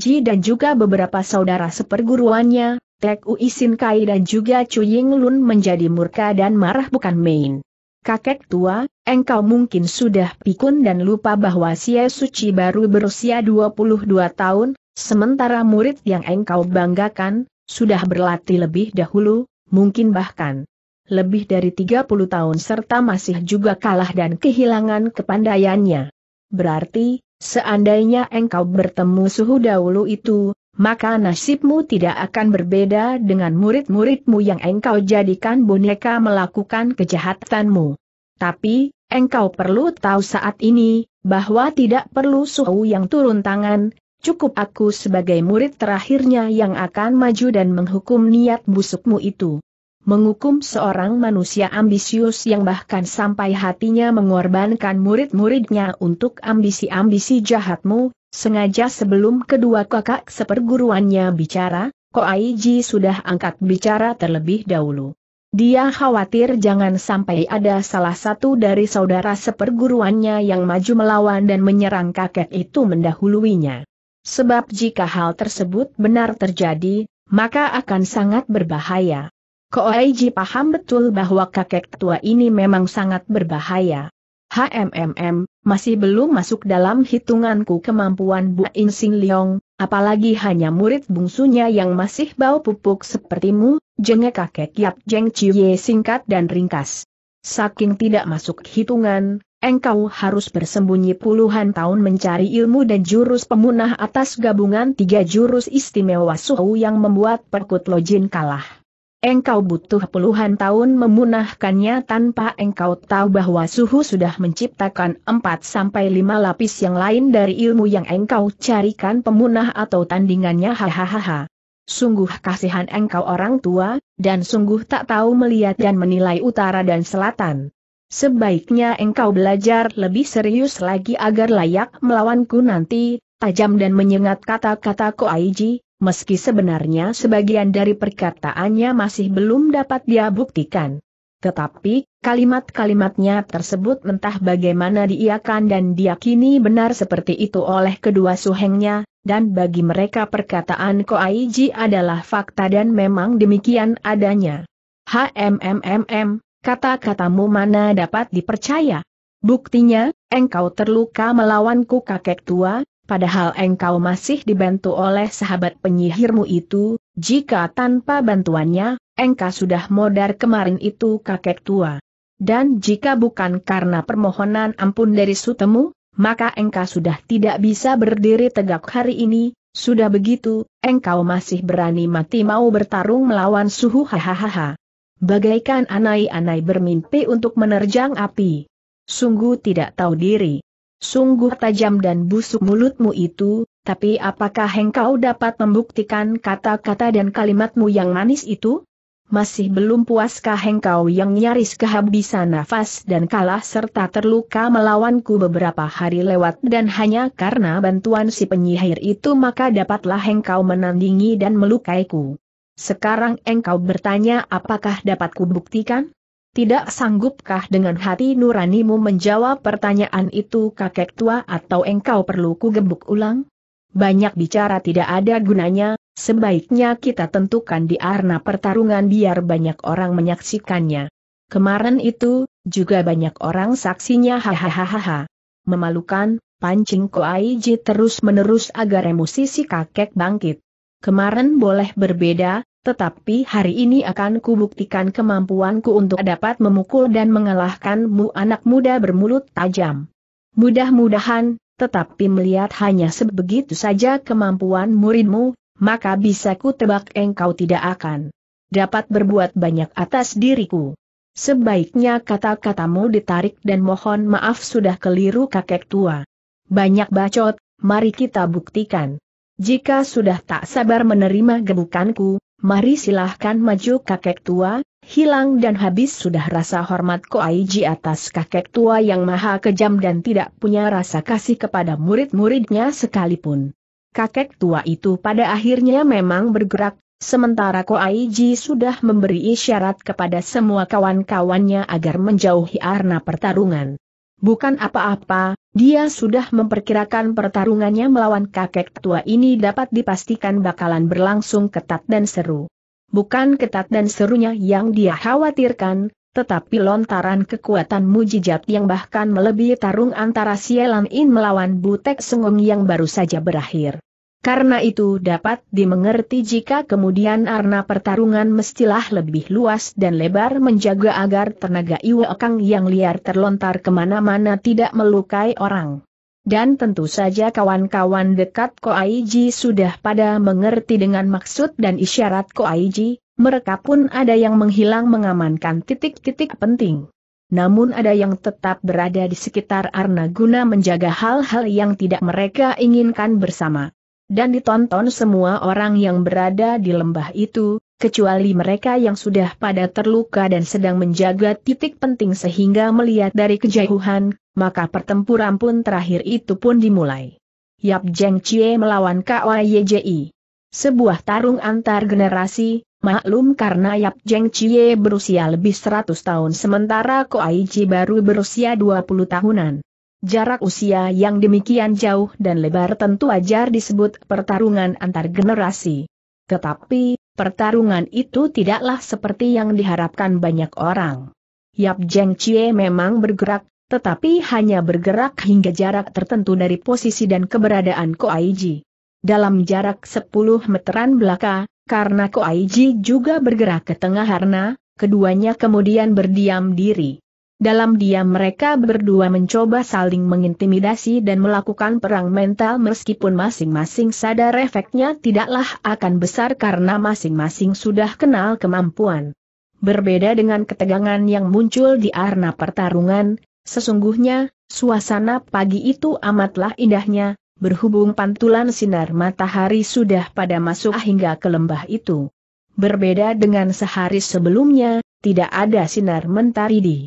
Speaker 1: Ji dan juga beberapa saudara seperguruannya, Tek Ui Sin Kai dan juga Chu Ying Lun menjadi murka dan marah bukan main. Kakek tua, engkau mungkin sudah pikun dan lupa bahwa Sia Suci baru berusia 22 tahun, sementara murid yang engkau banggakan, sudah berlatih lebih dahulu, mungkin bahkan lebih dari 30 tahun serta masih juga kalah dan kehilangan kepandaiannya berarti, seandainya engkau bertemu suhu dahulu itu, maka nasibmu tidak akan berbeda dengan murid-muridmu yang engkau jadikan boneka melakukan kejahatanmu. Tapi, engkau perlu tahu saat ini, bahwa tidak perlu suhu yang turun tangan, cukup aku sebagai murid terakhirnya yang akan maju dan menghukum niat busukmu itu menghukum seorang manusia ambisius yang bahkan sampai hatinya mengorbankan murid-muridnya untuk ambisi-ambisi jahatmu, sengaja sebelum kedua kakak seperguruannya bicara, Ko Aiji sudah angkat bicara terlebih dahulu. Dia khawatir jangan sampai ada salah satu dari saudara seperguruannya yang maju melawan dan menyerang kakek itu mendahuluinya. Sebab jika hal tersebut benar terjadi, maka akan sangat berbahaya. Aiji paham betul bahwa kakek tua ini memang sangat berbahaya. HMMM, masih belum masuk dalam hitunganku kemampuan Bu In Sing Leong, apalagi hanya murid bungsunya yang masih bau pupuk sepertimu, Jenge kakek Yap Jeng Ciye singkat dan ringkas. Saking tidak masuk hitungan, engkau harus bersembunyi puluhan tahun mencari ilmu dan jurus pemunah atas gabungan tiga jurus istimewa Suhu yang membuat perkut Lojin kalah. Engkau butuh puluhan tahun memunahkannya tanpa engkau tahu bahwa suhu sudah menciptakan 4-5 lapis yang lain dari ilmu yang engkau carikan pemunah atau tandingannya hahaha. Sungguh kasihan engkau orang tua, dan sungguh tak tahu melihat dan menilai utara dan selatan. Sebaiknya engkau belajar lebih serius lagi agar layak melawanku nanti, tajam dan menyengat kata-kata Koaiji, meski sebenarnya sebagian dari perkataannya masih belum dapat dia buktikan. Tetapi, kalimat-kalimatnya tersebut entah bagaimana diiakan dan diakini benar seperti itu oleh kedua suhengnya, dan bagi mereka perkataan Koaiji adalah fakta dan memang demikian adanya. HMMMM, kata-katamu mana dapat dipercaya? Buktinya, engkau terluka melawanku kakek tua, Padahal engkau masih dibantu oleh sahabat penyihirmu itu, jika tanpa bantuannya, engkau sudah modar kemarin itu kakek tua. Dan jika bukan karena permohonan ampun dari sutemu, maka engkau sudah tidak bisa berdiri tegak hari ini, sudah begitu, engkau masih berani mati mau bertarung melawan suhu hahaha. Bagaikan anai-anai bermimpi untuk menerjang api. Sungguh tidak tahu diri. Sungguh tajam dan busuk mulutmu itu, tapi apakah engkau dapat membuktikan kata-kata dan kalimatmu yang manis itu? Masih belum puaskah engkau yang nyaris kehabisan nafas dan kalah serta terluka melawanku beberapa hari lewat dan hanya karena bantuan si penyihir itu maka dapatlah engkau menandingi dan melukaiku. Sekarang engkau bertanya apakah dapat kubuktikan? Tidak sanggupkah dengan hati nuranimu menjawab pertanyaan itu kakek tua atau engkau perlu kugebuk ulang? Banyak bicara tidak ada gunanya, sebaiknya kita tentukan di arena pertarungan biar banyak orang menyaksikannya. Kemarin itu, juga banyak orang saksinya hahaha. Memalukan, pancing Koaiji terus-menerus agar emosi si kakek bangkit. Kemarin boleh berbeda, tetapi hari ini akan kubuktikan kemampuanku untuk dapat memukul dan mengalahkanmu anak muda bermulut tajam. Mudah-mudahan, tetapi melihat hanya sebegitu saja kemampuan muridmu, maka bisa ku tebak engkau tidak akan dapat berbuat banyak atas diriku. Sebaiknya kata-katamu ditarik dan mohon maaf sudah keliru kakek tua. Banyak bacot, mari kita buktikan. Jika sudah tak sabar menerima gebukanku, Mari silahkan maju kakek tua, hilang dan habis sudah rasa hormat ko Aiji atas kakek tua yang maha kejam dan tidak punya rasa kasih kepada murid-muridnya sekalipun. Kakek tua itu pada akhirnya memang bergerak, sementara ko Aiji sudah memberi isyarat kepada semua kawan-kawannya agar menjauhi arna pertarungan. Bukan apa-apa, dia sudah memperkirakan pertarungannya melawan kakek tua ini dapat dipastikan bakalan berlangsung ketat dan seru. Bukan ketat dan serunya yang dia khawatirkan, tetapi lontaran kekuatan mujijat yang bahkan melebihi tarung antara Sielan In melawan Butek Sengong yang baru saja berakhir. Karena itu dapat dimengerti jika kemudian arna pertarungan mestilah lebih luas dan lebar menjaga agar tenaga iwakang yang liar terlontar kemana-mana tidak melukai orang. Dan tentu saja kawan-kawan dekat Koaiji sudah pada mengerti dengan maksud dan isyarat Koaiji, mereka pun ada yang menghilang mengamankan titik-titik penting. Namun ada yang tetap berada di sekitar Arna guna menjaga hal-hal yang tidak mereka inginkan bersama dan ditonton semua orang yang berada di lembah itu, kecuali mereka yang sudah pada terluka dan sedang menjaga titik penting sehingga melihat dari kejauhan, maka pertempuran pun terakhir itu pun dimulai. Yap Jeng Chie melawan KYJI. Sebuah tarung antar generasi, Maklum karena Yap Jeng Chie berusia lebih 100 tahun sementara Koaiji baru berusia 20 tahunan. Jarak usia yang demikian jauh dan lebar tentu wajar disebut pertarungan antar generasi. Tetapi, pertarungan itu tidaklah seperti yang diharapkan banyak orang. Yap Jeng Chie memang bergerak, tetapi hanya bergerak hingga jarak tertentu dari posisi dan keberadaan Ko Aiji. Dalam jarak 10 meteran belaka, karena Ko Aiji juga bergerak ke tengah harna, keduanya kemudian berdiam diri. Dalam diam mereka berdua mencoba saling mengintimidasi dan melakukan perang mental meskipun masing-masing sadar efeknya tidaklah akan besar karena masing-masing sudah kenal kemampuan. Berbeda dengan ketegangan yang muncul di arena pertarungan, sesungguhnya, suasana pagi itu amatlah indahnya, berhubung pantulan sinar matahari sudah pada masuk hingga ke lembah itu. Berbeda dengan sehari sebelumnya, tidak ada sinar mentari di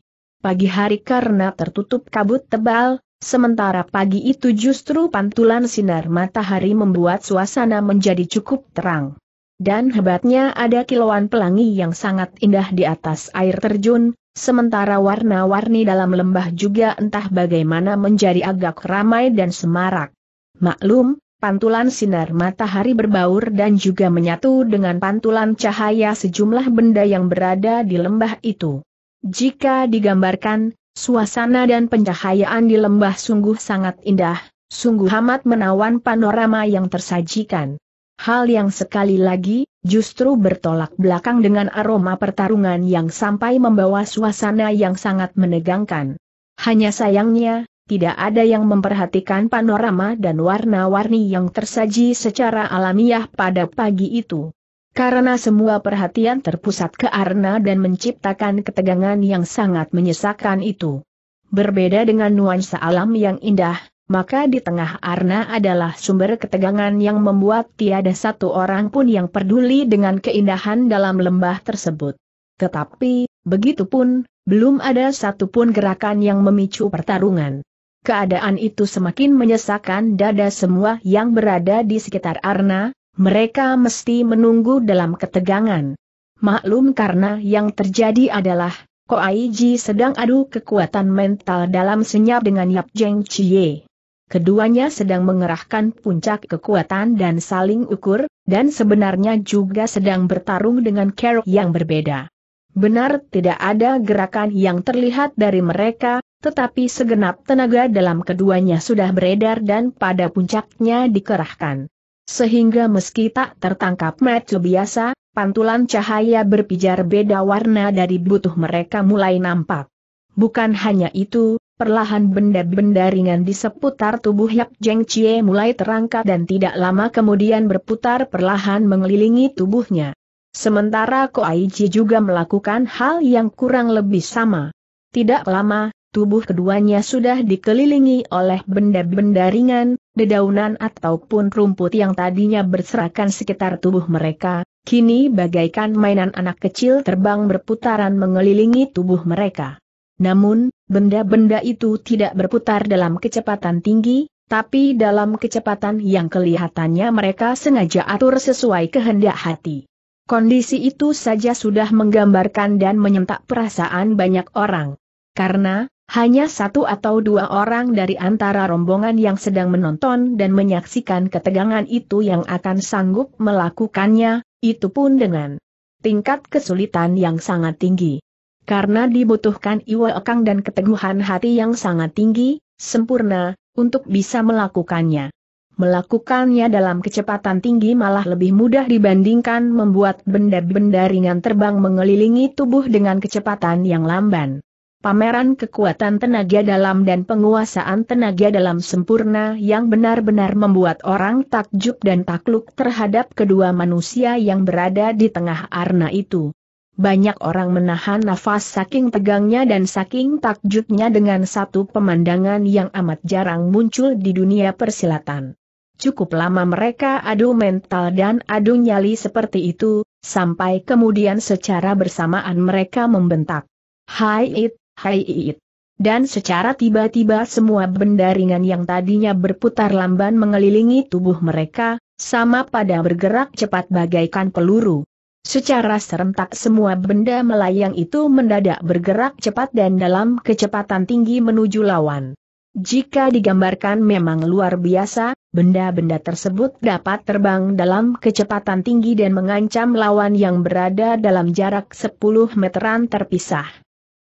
Speaker 1: pagi hari karena tertutup kabut tebal, sementara pagi itu justru pantulan sinar matahari membuat suasana menjadi cukup terang. Dan hebatnya ada kilauan pelangi yang sangat indah di atas air terjun, sementara warna-warni dalam lembah juga entah bagaimana menjadi agak ramai dan semarak. Maklum, pantulan sinar matahari berbaur dan juga menyatu dengan pantulan cahaya sejumlah benda yang berada di lembah itu. Jika digambarkan, suasana dan pencahayaan di lembah sungguh sangat indah, sungguh amat menawan panorama yang tersajikan. Hal yang sekali lagi, justru bertolak belakang dengan aroma pertarungan yang sampai membawa suasana yang sangat menegangkan. Hanya sayangnya, tidak ada yang memperhatikan panorama dan warna-warni yang tersaji secara alamiah pada pagi itu. Karena semua perhatian terpusat ke Arna dan menciptakan ketegangan yang sangat menyesakan itu. Berbeda dengan nuansa alam yang indah, maka di tengah Arna adalah sumber ketegangan yang membuat tiada satu orang pun yang peduli dengan keindahan dalam lembah tersebut. Tetapi, begitupun, belum ada satupun gerakan yang memicu pertarungan. Keadaan itu semakin menyesakan dada semua yang berada di sekitar Arna, mereka mesti menunggu dalam ketegangan. Maklum karena yang terjadi adalah, Ko Koaiji sedang adu kekuatan mental dalam senyap dengan Yap Jeng Chie. Keduanya sedang mengerahkan puncak kekuatan dan saling ukur, dan sebenarnya juga sedang bertarung dengan kerok yang berbeda. Benar tidak ada gerakan yang terlihat dari mereka, tetapi segenap tenaga dalam keduanya sudah beredar dan pada puncaknya dikerahkan. Sehingga meski tak tertangkap mata biasa, pantulan cahaya berpijar beda warna dari butuh mereka mulai nampak. Bukan hanya itu, perlahan benda-benda ringan di seputar tubuh Yap Jeng Chie mulai terangkat dan tidak lama kemudian berputar perlahan mengelilingi tubuhnya. Sementara Aiji juga melakukan hal yang kurang lebih sama. Tidak lama, tubuh keduanya sudah dikelilingi oleh benda-benda ringan, Dedaunan ataupun rumput yang tadinya berserakan sekitar tubuh mereka, kini bagaikan mainan anak kecil terbang berputaran mengelilingi tubuh mereka. Namun, benda-benda itu tidak berputar dalam kecepatan tinggi, tapi dalam kecepatan yang kelihatannya mereka sengaja atur sesuai kehendak hati. Kondisi itu saja sudah menggambarkan dan menyentak perasaan banyak orang. Karena, hanya satu atau dua orang dari antara rombongan yang sedang menonton dan menyaksikan ketegangan itu yang akan sanggup melakukannya, itu pun dengan tingkat kesulitan yang sangat tinggi. Karena dibutuhkan iwa ekang dan keteguhan hati yang sangat tinggi, sempurna, untuk bisa melakukannya. Melakukannya dalam kecepatan tinggi malah lebih mudah dibandingkan membuat benda-benda ringan terbang mengelilingi tubuh dengan kecepatan yang lamban pameran kekuatan tenaga dalam dan penguasaan tenaga dalam sempurna yang benar-benar membuat orang takjub dan takluk terhadap kedua manusia yang berada di tengah arna itu. Banyak orang menahan nafas saking tegangnya dan saking takjubnya dengan satu pemandangan yang amat jarang muncul di dunia persilatan. Cukup lama mereka adu mental dan adu nyali seperti itu, sampai kemudian secara bersamaan mereka membentak. Hai It, hai iit. Dan secara tiba-tiba semua benda ringan yang tadinya berputar lamban mengelilingi tubuh mereka, sama pada bergerak cepat bagaikan peluru. Secara serentak semua benda melayang itu mendadak bergerak cepat dan dalam kecepatan tinggi menuju lawan. Jika digambarkan memang luar biasa, benda-benda tersebut dapat terbang dalam kecepatan tinggi dan mengancam lawan yang berada dalam jarak 10 meteran terpisah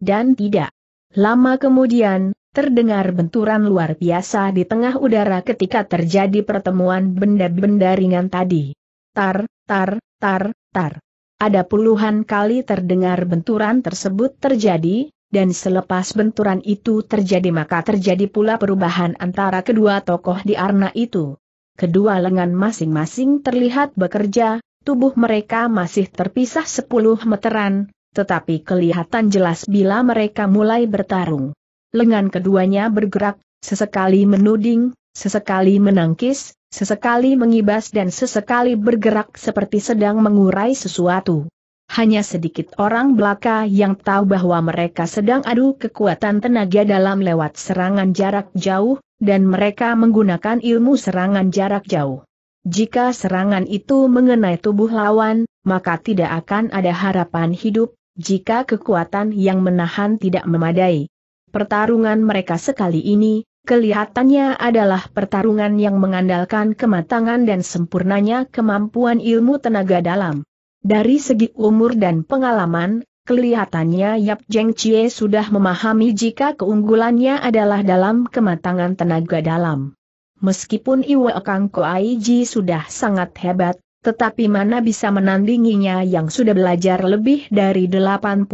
Speaker 1: dan tidak. Lama kemudian, terdengar benturan luar biasa di tengah udara ketika terjadi pertemuan benda-benda ringan tadi. Tar, tar, tar, tar. Ada puluhan kali terdengar benturan tersebut terjadi, dan selepas benturan itu terjadi maka terjadi pula perubahan antara kedua tokoh di arna itu. Kedua lengan masing-masing terlihat bekerja, tubuh mereka masih terpisah sepuluh meteran, tetapi kelihatan jelas bila mereka mulai bertarung. Lengan keduanya bergerak, sesekali menuding, sesekali menangkis, sesekali mengibas dan sesekali bergerak seperti sedang mengurai sesuatu. Hanya sedikit orang belaka yang tahu bahwa mereka sedang adu kekuatan tenaga dalam lewat serangan jarak jauh, dan mereka menggunakan ilmu serangan jarak jauh. Jika serangan itu mengenai tubuh lawan, maka tidak akan ada harapan hidup, jika kekuatan yang menahan tidak memadai. Pertarungan mereka sekali ini, kelihatannya adalah pertarungan yang mengandalkan kematangan dan sempurnanya kemampuan ilmu tenaga dalam. Dari segi umur dan pengalaman, Kelihatannya Yap Jeng Chie sudah memahami jika keunggulannya adalah dalam kematangan tenaga dalam. Meskipun Iwe Kang Koai Ji sudah sangat hebat, tetapi mana bisa menandinginya yang sudah belajar lebih dari 80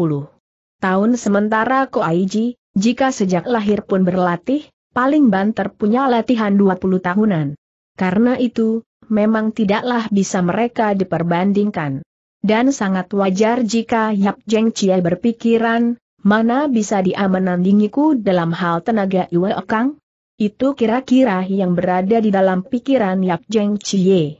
Speaker 1: tahun sementara Ko Aiji, jika sejak lahir pun berlatih, paling banter punya latihan 20 tahunan. Karena itu, memang tidaklah bisa mereka diperbandingkan. Dan sangat wajar jika Yap Jeng Cia berpikiran, mana bisa dia menandingiku dalam hal tenaga Iwe Kang? Itu kira-kira yang berada di dalam pikiran Yap Jeng Cie.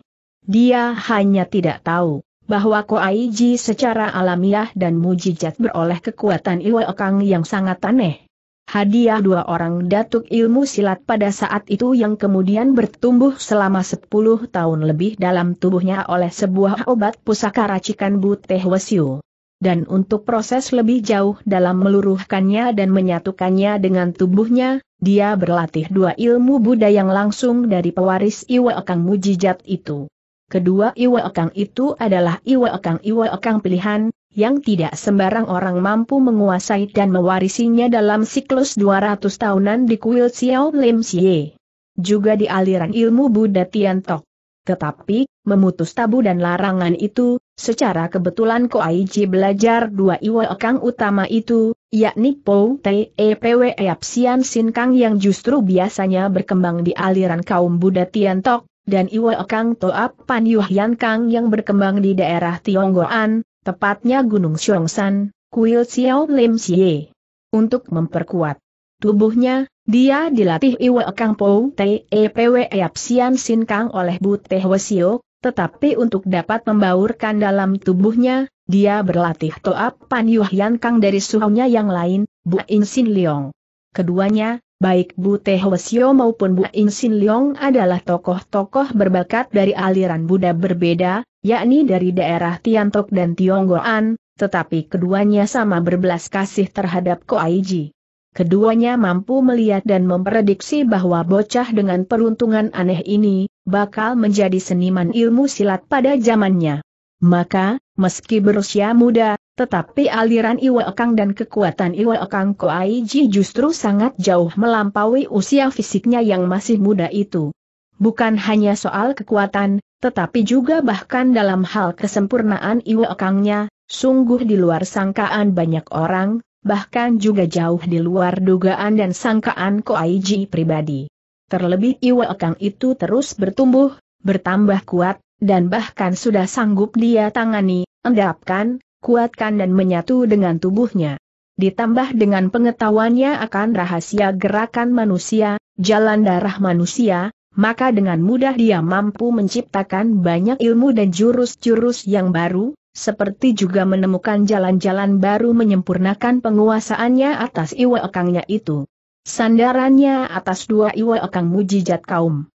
Speaker 1: Dia hanya tidak tahu bahwa Koaiji secara alamiah dan mujizat beroleh kekuatan Iwa Kang yang sangat aneh. Hadiah dua orang datuk ilmu silat pada saat itu yang kemudian bertumbuh selama 10 tahun lebih dalam tubuhnya oleh sebuah obat pusaka racikan Buteh Wesiu. Dan untuk proses lebih jauh dalam meluruhkannya dan menyatukannya dengan tubuhnya, dia berlatih dua ilmu Buddha yang langsung dari pewaris Iwa Okang Mujijat itu. Kedua Iwa Ekang itu adalah Iwa Ekang-Iwa Ekang pilihan, yang tidak sembarang orang mampu menguasai dan mewarisinya dalam siklus 200 tahunan di kuil Xiao Lim Xie. Juga di aliran ilmu Buddha Tiantok. Tetapi, memutus tabu dan larangan itu, secara kebetulan Ko Aiji belajar dua Iwa Ekang utama itu, yakni Pou Te E Pwe Eapsian Sin Kang yang justru biasanya berkembang di aliran kaum Buddha Tiantok, dan Iwa Kang Toap Pan Yuhyan Kang yang berkembang di daerah Tionggoan, tepatnya Gunung Siongsan, Kuil Xiao Lim Xie. Untuk memperkuat tubuhnya, dia dilatih Iwa Kang Pou TEPW e Eap Sian Sin Kang oleh Bu Bute Sio. tetapi untuk dapat membaurkan dalam tubuhnya, dia berlatih Toap Pan Yuhyan Kang dari suhunya yang lain, Bu In Sin Leong. Keduanya, baik Bu Teh Wesio maupun Bu In Sin Leong adalah tokoh-tokoh berbakat dari aliran Buddha berbeda, yakni dari daerah Tiantok dan Tionggoan, tetapi keduanya sama berbelas kasih terhadap Ko Koaiji. Keduanya mampu melihat dan memprediksi bahwa bocah dengan peruntungan aneh ini bakal menjadi seniman ilmu silat pada zamannya. Maka, meski berusia muda, tetapi aliran iwa Iwaokang dan kekuatan iwa Koai Ji justru sangat jauh melampaui usia fisiknya yang masih muda itu. Bukan hanya soal kekuatan, tetapi juga bahkan dalam hal kesempurnaan iwa Iwaokangnya, sungguh di luar sangkaan banyak orang, bahkan juga jauh di luar dugaan dan sangkaan Ji pribadi. Terlebih iwa Iwaokang itu terus bertumbuh, bertambah kuat, dan bahkan sudah sanggup dia tangani, endapkan, kuatkan dan menyatu dengan tubuhnya. Ditambah dengan pengetahuannya akan rahasia gerakan manusia, jalan darah manusia, maka dengan mudah dia mampu menciptakan banyak ilmu dan jurus-jurus yang baru, seperti juga menemukan jalan-jalan baru menyempurnakan penguasaannya atas iwa ekangnya itu. Sandarannya atas dua iwa ekang mujijat kaum.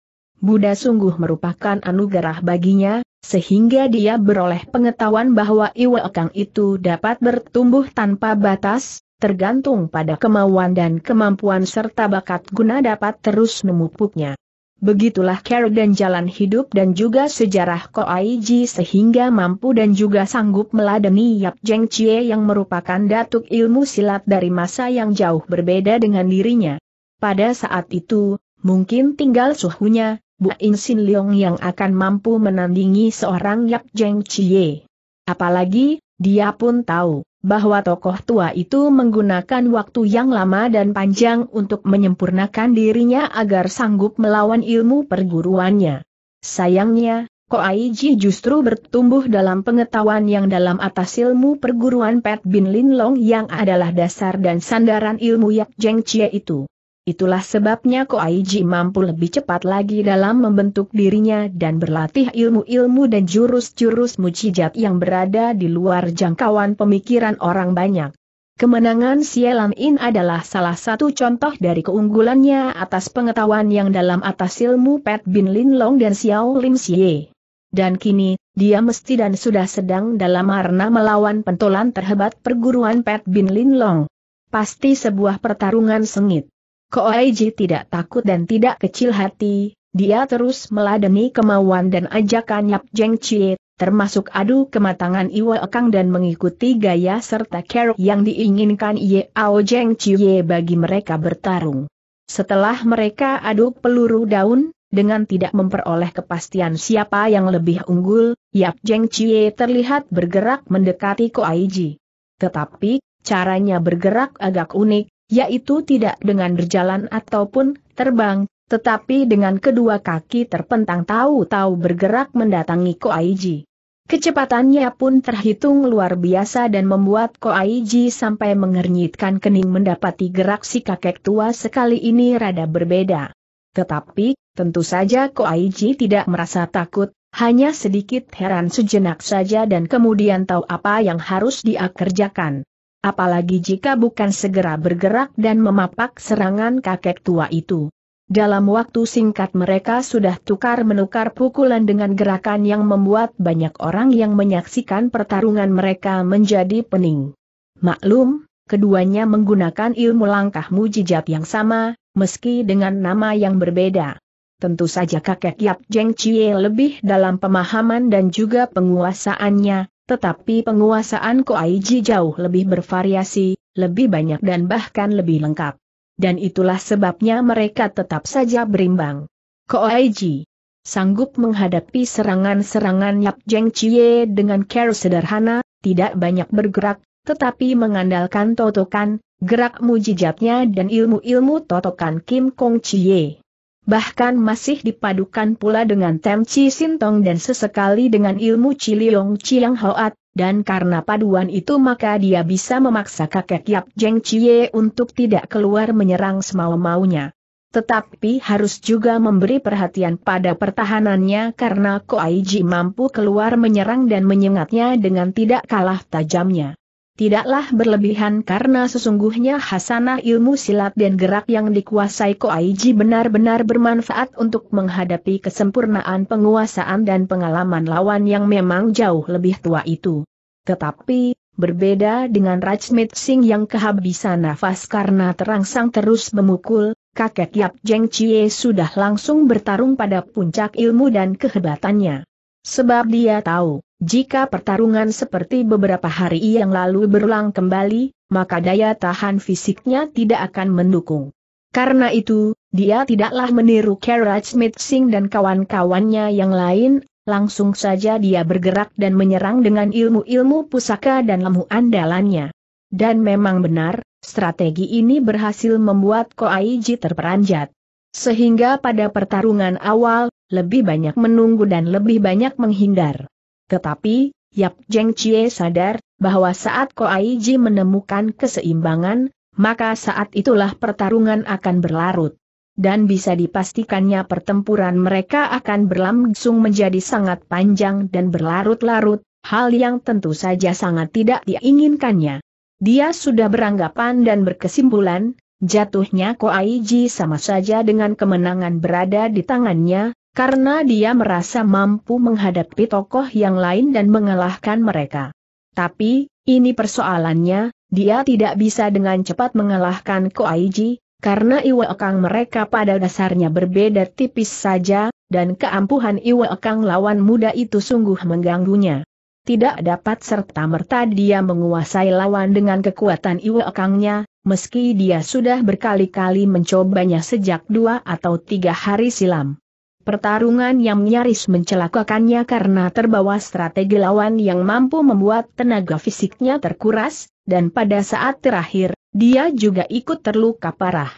Speaker 1: Buddha sungguh merupakan anugerah baginya, sehingga dia beroleh pengetahuan bahwa Iwa Kang itu dapat bertumbuh tanpa batas, tergantung pada kemauan dan kemampuan serta bakat guna dapat terus memupuknya. Begitulah cara dan jalan hidup dan juga sejarah Ko Ji sehingga mampu dan juga sanggup meladeni Yap Jeng Chie yang merupakan datuk ilmu silat dari masa yang jauh berbeda dengan dirinya. Pada saat itu, mungkin tinggal suhunya, Bu In Sin Leong yang akan mampu menandingi seorang Yap Jeng Chie. Apalagi, dia pun tahu bahwa tokoh tua itu menggunakan waktu yang lama dan panjang untuk menyempurnakan dirinya agar sanggup melawan ilmu perguruannya. Sayangnya, Ko Aiji justru bertumbuh dalam pengetahuan yang dalam atas ilmu perguruan Pat Bin Lin Long yang adalah dasar dan sandaran ilmu Yap Jeng Chie itu. Itulah sebabnya Koaiji mampu lebih cepat lagi dalam membentuk dirinya dan berlatih ilmu-ilmu dan jurus-jurus mujizat yang berada di luar jangkauan pemikiran orang banyak. Kemenangan Sielam In adalah salah satu contoh dari keunggulannya atas pengetahuan yang dalam atas ilmu Pat Bin Lin Long dan Xiao Lim Xie. Dan kini, dia mesti dan sudah sedang dalam arena melawan pentolan terhebat perguruan Pat Bin Lin Long. Pasti sebuah pertarungan sengit. Koaiji tidak takut dan tidak kecil hati, dia terus meladeni kemauan dan ajakan Yap Jeng Chie, termasuk adu kematangan Iwa Kang dan mengikuti gaya serta kerok yang diinginkan Ye Ao Jeng Chie bagi mereka bertarung. Setelah mereka adu peluru daun, dengan tidak memperoleh kepastian siapa yang lebih unggul, Yap Jeng Chie terlihat bergerak mendekati Koaiji. Tetapi, caranya bergerak agak unik, yaitu tidak dengan berjalan ataupun terbang, tetapi dengan kedua kaki terpentang tahu-tahu bergerak mendatangi Koaiji. Kecepatannya pun terhitung luar biasa dan membuat Koaiji sampai mengernyitkan kening mendapati gerak si kakek tua sekali ini rada berbeda. Tetapi, tentu saja Koaiji tidak merasa takut, hanya sedikit heran sejenak saja dan kemudian tahu apa yang harus dia kerjakan apalagi jika bukan segera bergerak dan memapak serangan kakek tua itu. Dalam waktu singkat mereka sudah tukar-menukar pukulan dengan gerakan yang membuat banyak orang yang menyaksikan pertarungan mereka menjadi pening. Maklum, keduanya menggunakan ilmu langkah mujijat yang sama, meski dengan nama yang berbeda. Tentu saja kakek Yap Jeng Chie lebih dalam pemahaman dan juga penguasaannya, tetapi penguasaan Koaiji jauh lebih bervariasi, lebih banyak dan bahkan lebih lengkap. Dan itulah sebabnya mereka tetap saja berimbang. Koaiji sanggup menghadapi serangan-serangan Yap Jeng Chie dengan cara sederhana, tidak banyak bergerak, tetapi mengandalkan totokan, gerak mujijatnya dan ilmu-ilmu totokan Kim Kong Chie bahkan masih dipadukan pula dengan Tem Chi Sintong dan sesekali dengan ilmu Ciliong Chiang Hoat, dan karena paduan itu maka dia bisa memaksa kakek Yap Jeng Chie untuk tidak keluar menyerang semau-maunya. Tetapi harus juga memberi perhatian pada pertahanannya karena Koaiji mampu keluar menyerang dan menyengatnya dengan tidak kalah tajamnya. Tidaklah berlebihan karena sesungguhnya hasanah ilmu silat dan gerak yang dikuasai Ko Aiji benar-benar bermanfaat untuk menghadapi kesempurnaan penguasaan dan pengalaman lawan yang memang jauh lebih tua itu. Tetapi, berbeda dengan Rajmit Singh yang kehabisan nafas karena terangsang terus memukul, kakek Yap Jeng Chie sudah langsung bertarung pada puncak ilmu dan kehebatannya. Sebab dia tahu, jika pertarungan seperti beberapa hari yang lalu berulang kembali, maka daya tahan fisiknya tidak akan mendukung. Karena itu, dia tidaklah meniru Smith, Singh dan kawan-kawannya yang lain, langsung saja dia bergerak dan menyerang dengan ilmu-ilmu pusaka dan lemu andalannya. Dan memang benar, strategi ini berhasil membuat Koaiji terperanjat. Sehingga pada pertarungan awal, lebih banyak menunggu dan lebih banyak menghindar. Tetapi, Yap Jeng Chie sadar bahwa saat Ko Ai Ji menemukan keseimbangan, maka saat itulah pertarungan akan berlarut. Dan bisa dipastikannya pertempuran mereka akan berlangsung menjadi sangat panjang dan berlarut-larut, hal yang tentu saja sangat tidak diinginkannya. Dia sudah beranggapan dan berkesimpulan, jatuhnya Ko Ai Ji sama saja dengan kemenangan berada di tangannya, karena dia merasa mampu menghadapi tokoh yang lain dan mengalahkan mereka. Tapi, ini persoalannya, dia tidak bisa dengan cepat mengalahkan Koaiji, karena Iwaekang mereka pada dasarnya berbeda tipis saja, dan keampuhan Iwaekang lawan muda itu sungguh mengganggunya. Tidak dapat serta-merta dia menguasai lawan dengan kekuatan Iwaekangnya, meski dia sudah berkali-kali mencobanya sejak dua atau tiga hari silam pertarungan yang nyaris mencelakakannya karena terbawa strategi lawan yang mampu membuat tenaga fisiknya terkuras, dan pada saat terakhir, dia juga ikut terluka parah.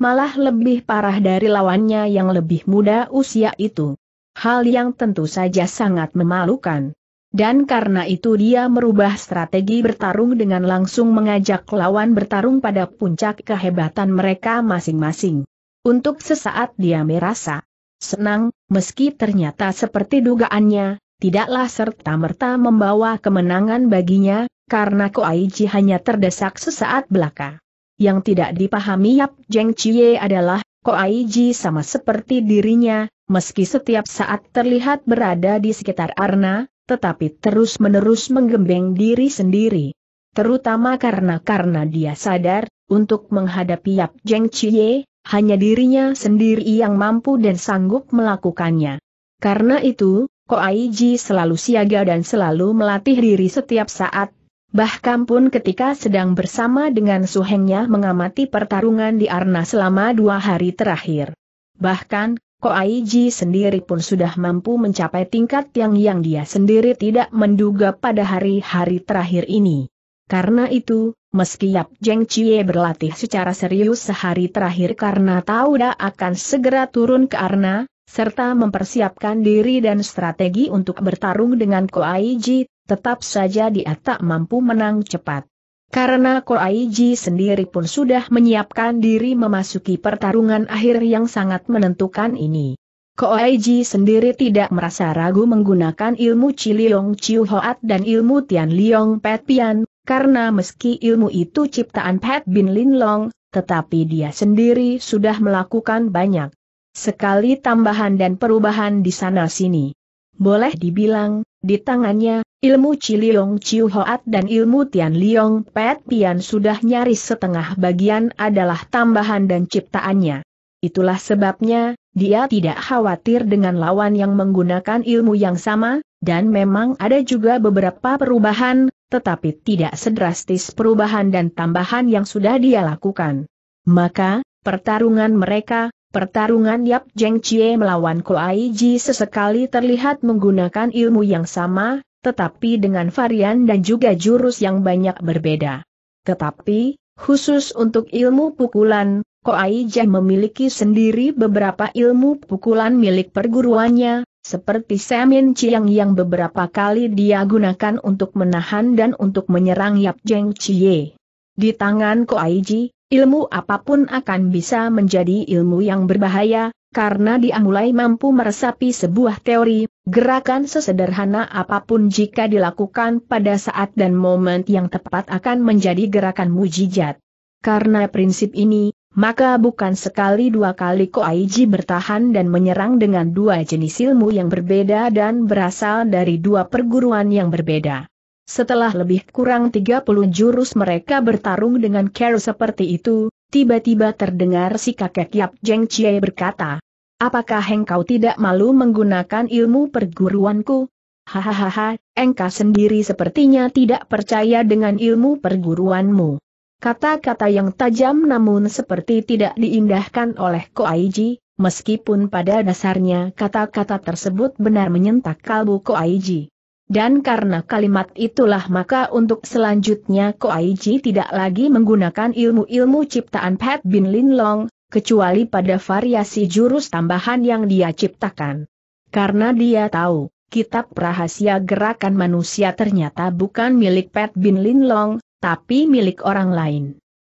Speaker 1: Malah lebih parah dari lawannya yang lebih muda usia itu. Hal yang tentu saja sangat memalukan. Dan karena itu dia merubah strategi bertarung dengan langsung mengajak lawan bertarung pada puncak kehebatan mereka masing-masing. Untuk sesaat dia merasa, senang, meski ternyata seperti dugaannya, tidaklah serta-merta membawa kemenangan baginya, karena Koaiji hanya terdesak sesaat belaka. Yang tidak dipahami Yap Jeng Chie adalah, Koaiji sama seperti dirinya, meski setiap saat terlihat berada di sekitar Arna, tetapi terus-menerus menggembeng diri sendiri. Terutama karena karena dia sadar, untuk menghadapi Yap Jeng Chie, hanya dirinya sendiri yang mampu dan sanggup melakukannya. Karena itu, Ko Koaiji selalu siaga dan selalu melatih diri setiap saat, bahkan pun ketika sedang bersama dengan suhengnya mengamati pertarungan di Arna selama dua hari terakhir. Bahkan, Koaiji sendiri pun sudah mampu mencapai tingkat yang yang dia sendiri tidak menduga pada hari-hari terakhir ini. Karena itu, Meski Yap Jeng Cie berlatih secara serius sehari terakhir karena tahu dia akan segera turun ke Arna, serta mempersiapkan diri dan strategi untuk bertarung dengan Ko Ai Ji, tetap saja dia tak mampu menang cepat. Karena Ko Ai Ji sendiri pun sudah menyiapkan diri memasuki pertarungan akhir yang sangat menentukan ini. Ko Ai Ji sendiri tidak merasa ragu menggunakan ilmu Ciliong Chiu Hoat dan ilmu Tian Liong Pet Pian, karena meski ilmu itu ciptaan Pat Bin Lin Long, tetapi dia sendiri sudah melakukan banyak sekali tambahan dan perubahan di sana-sini. Boleh dibilang, di tangannya, ilmu Ciliong Chiu Hoat dan ilmu Tian Liong Pet Pian sudah nyaris setengah bagian adalah tambahan dan ciptaannya. Itulah sebabnya, dia tidak khawatir dengan lawan yang menggunakan ilmu yang sama, dan memang ada juga beberapa perubahan, tetapi tidak sedrastis perubahan dan tambahan yang sudah dia lakukan. Maka, pertarungan mereka, pertarungan Yap Jeng Chie melawan Koai Ji sesekali terlihat menggunakan ilmu yang sama, tetapi dengan varian dan juga jurus yang banyak berbeda. Tetapi, khusus untuk ilmu pukulan, Koaija memiliki sendiri beberapa ilmu pukulan milik perguruannya, seperti Semin Chiang yang beberapa kali dia gunakan untuk menahan dan untuk menyerang Yap Jeng Chie. Di tangan Koaiji, ilmu apapun akan bisa menjadi ilmu yang berbahaya, karena dia mulai mampu meresapi sebuah teori, gerakan sesederhana apapun jika dilakukan pada saat dan momen yang tepat akan menjadi gerakan mujizat. Karena prinsip ini, maka bukan sekali dua kali Koaiji bertahan dan menyerang dengan dua jenis ilmu yang berbeda dan berasal dari dua perguruan yang berbeda. Setelah lebih kurang 30 jurus mereka bertarung dengan care seperti itu, tiba-tiba terdengar si kakek Yap Jeng Chie berkata, Apakah engkau tidak malu menggunakan ilmu perguruanku? Hahaha, engkau sendiri sepertinya tidak percaya dengan ilmu perguruanmu. Kata-kata yang tajam namun seperti tidak diindahkan oleh Ko Aiji, meskipun pada dasarnya kata-kata tersebut benar menyentak kalbu Ko Aiji. Dan karena kalimat itulah maka untuk selanjutnya Ko Aiji tidak lagi menggunakan ilmu-ilmu ciptaan Pat Bin Lin Long, kecuali pada variasi jurus tambahan yang dia ciptakan. Karena dia tahu, kitab rahasia gerakan manusia ternyata bukan milik Pat Bin Lin Long, tapi milik orang lain.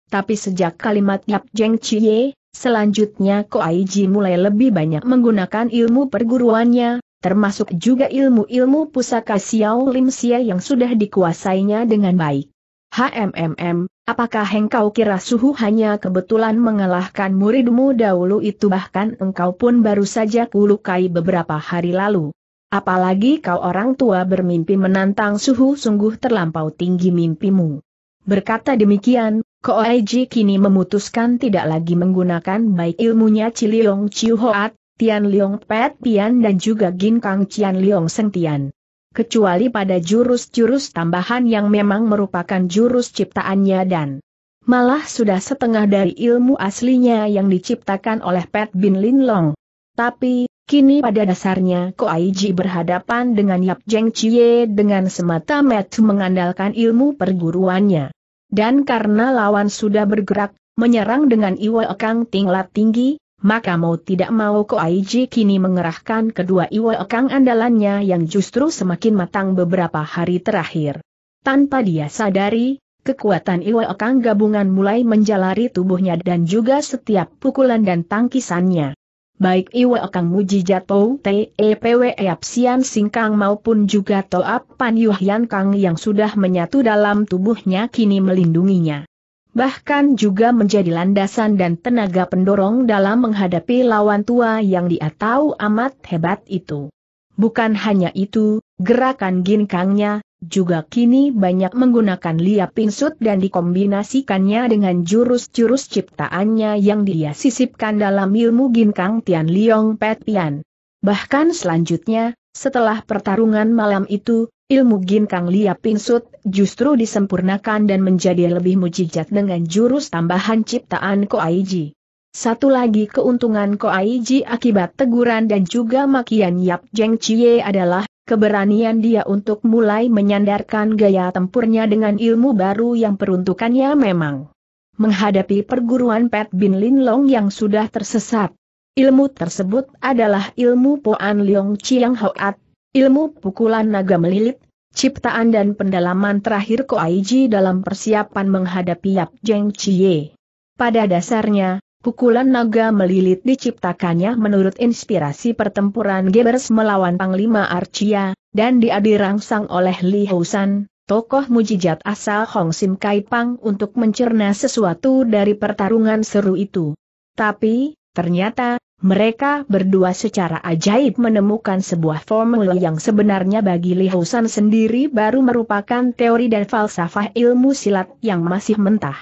Speaker 1: Tapi sejak kalimat Yap Jeng Chie, selanjutnya Ko Ji mulai lebih banyak menggunakan ilmu perguruannya, termasuk juga ilmu-ilmu pusaka Xiao Lim Xie yang sudah dikuasainya dengan baik. HMMM, apakah engkau kira suhu hanya kebetulan mengalahkan muridmu dahulu itu bahkan engkau pun baru saja kulukai beberapa hari lalu. Apalagi kau orang tua bermimpi menantang suhu sungguh terlampau tinggi mimpimu. Berkata demikian, Koaiji kini memutuskan tidak lagi menggunakan baik ilmunya Ciliong Chiu Hoat, Tian Liong Pet Pian dan juga Ginkang Cian Liong Sentian. Kecuali pada jurus-jurus tambahan yang memang merupakan jurus ciptaannya dan malah sudah setengah dari ilmu aslinya yang diciptakan oleh Pet Bin Lin Long. Tapi, Kini pada dasarnya Koaiji berhadapan dengan Yap Jeng Chie dengan semata mata mengandalkan ilmu perguruannya. Dan karena lawan sudah bergerak, menyerang dengan Iwa ekang tingkat tinggi, maka mau tidak mau Ko Aiji kini mengerahkan kedua Iwa ekang andalannya yang justru semakin matang beberapa hari terakhir. Tanpa dia sadari, kekuatan Iwa ekang gabungan mulai menjalari tubuhnya dan juga setiap pukulan dan tangkisannya baik Iwe e, e, Kang Mujijat Jatou TEPW Eapsian Singkang maupun juga Toap Pan Yuhyan Kang yang sudah menyatu dalam tubuhnya kini melindunginya. Bahkan juga menjadi landasan dan tenaga pendorong dalam menghadapi lawan tua yang dia tahu amat hebat itu. Bukan hanya itu, gerakan ginkangnya, juga kini banyak menggunakan liap pingsut dan dikombinasikannya dengan jurus-jurus ciptaannya yang dia sisipkan dalam ilmu ginkang Tian Liong Pet Pian. Bahkan selanjutnya, setelah pertarungan malam itu, ilmu ginkang liap pingsut justru disempurnakan dan menjadi lebih mujijat dengan jurus tambahan ciptaan ko aiji. Satu lagi keuntungan ko aiji akibat teguran dan juga makian Yap Jeng Chie adalah keberanian dia untuk mulai menyandarkan gaya tempurnya dengan ilmu baru yang peruntukannya memang menghadapi perguruan Pat Bin Lin Long yang sudah tersesat. Ilmu tersebut adalah ilmu Poan Leong Chiang Hoat, ilmu pukulan naga melilit, ciptaan dan pendalaman terakhir Ko Aiji dalam persiapan menghadapi Yap Jeng Chie. Pada dasarnya, Pukulan naga melilit diciptakannya menurut inspirasi pertempuran Gebers melawan Panglima Archia, dan dia dirangsang oleh Li Housan, tokoh mujijat asal Hong Sim Kai Pang untuk mencerna sesuatu dari pertarungan seru itu. Tapi, ternyata, mereka berdua secara ajaib menemukan sebuah formula yang sebenarnya bagi Li Housan sendiri baru merupakan teori dan falsafah ilmu silat yang masih mentah.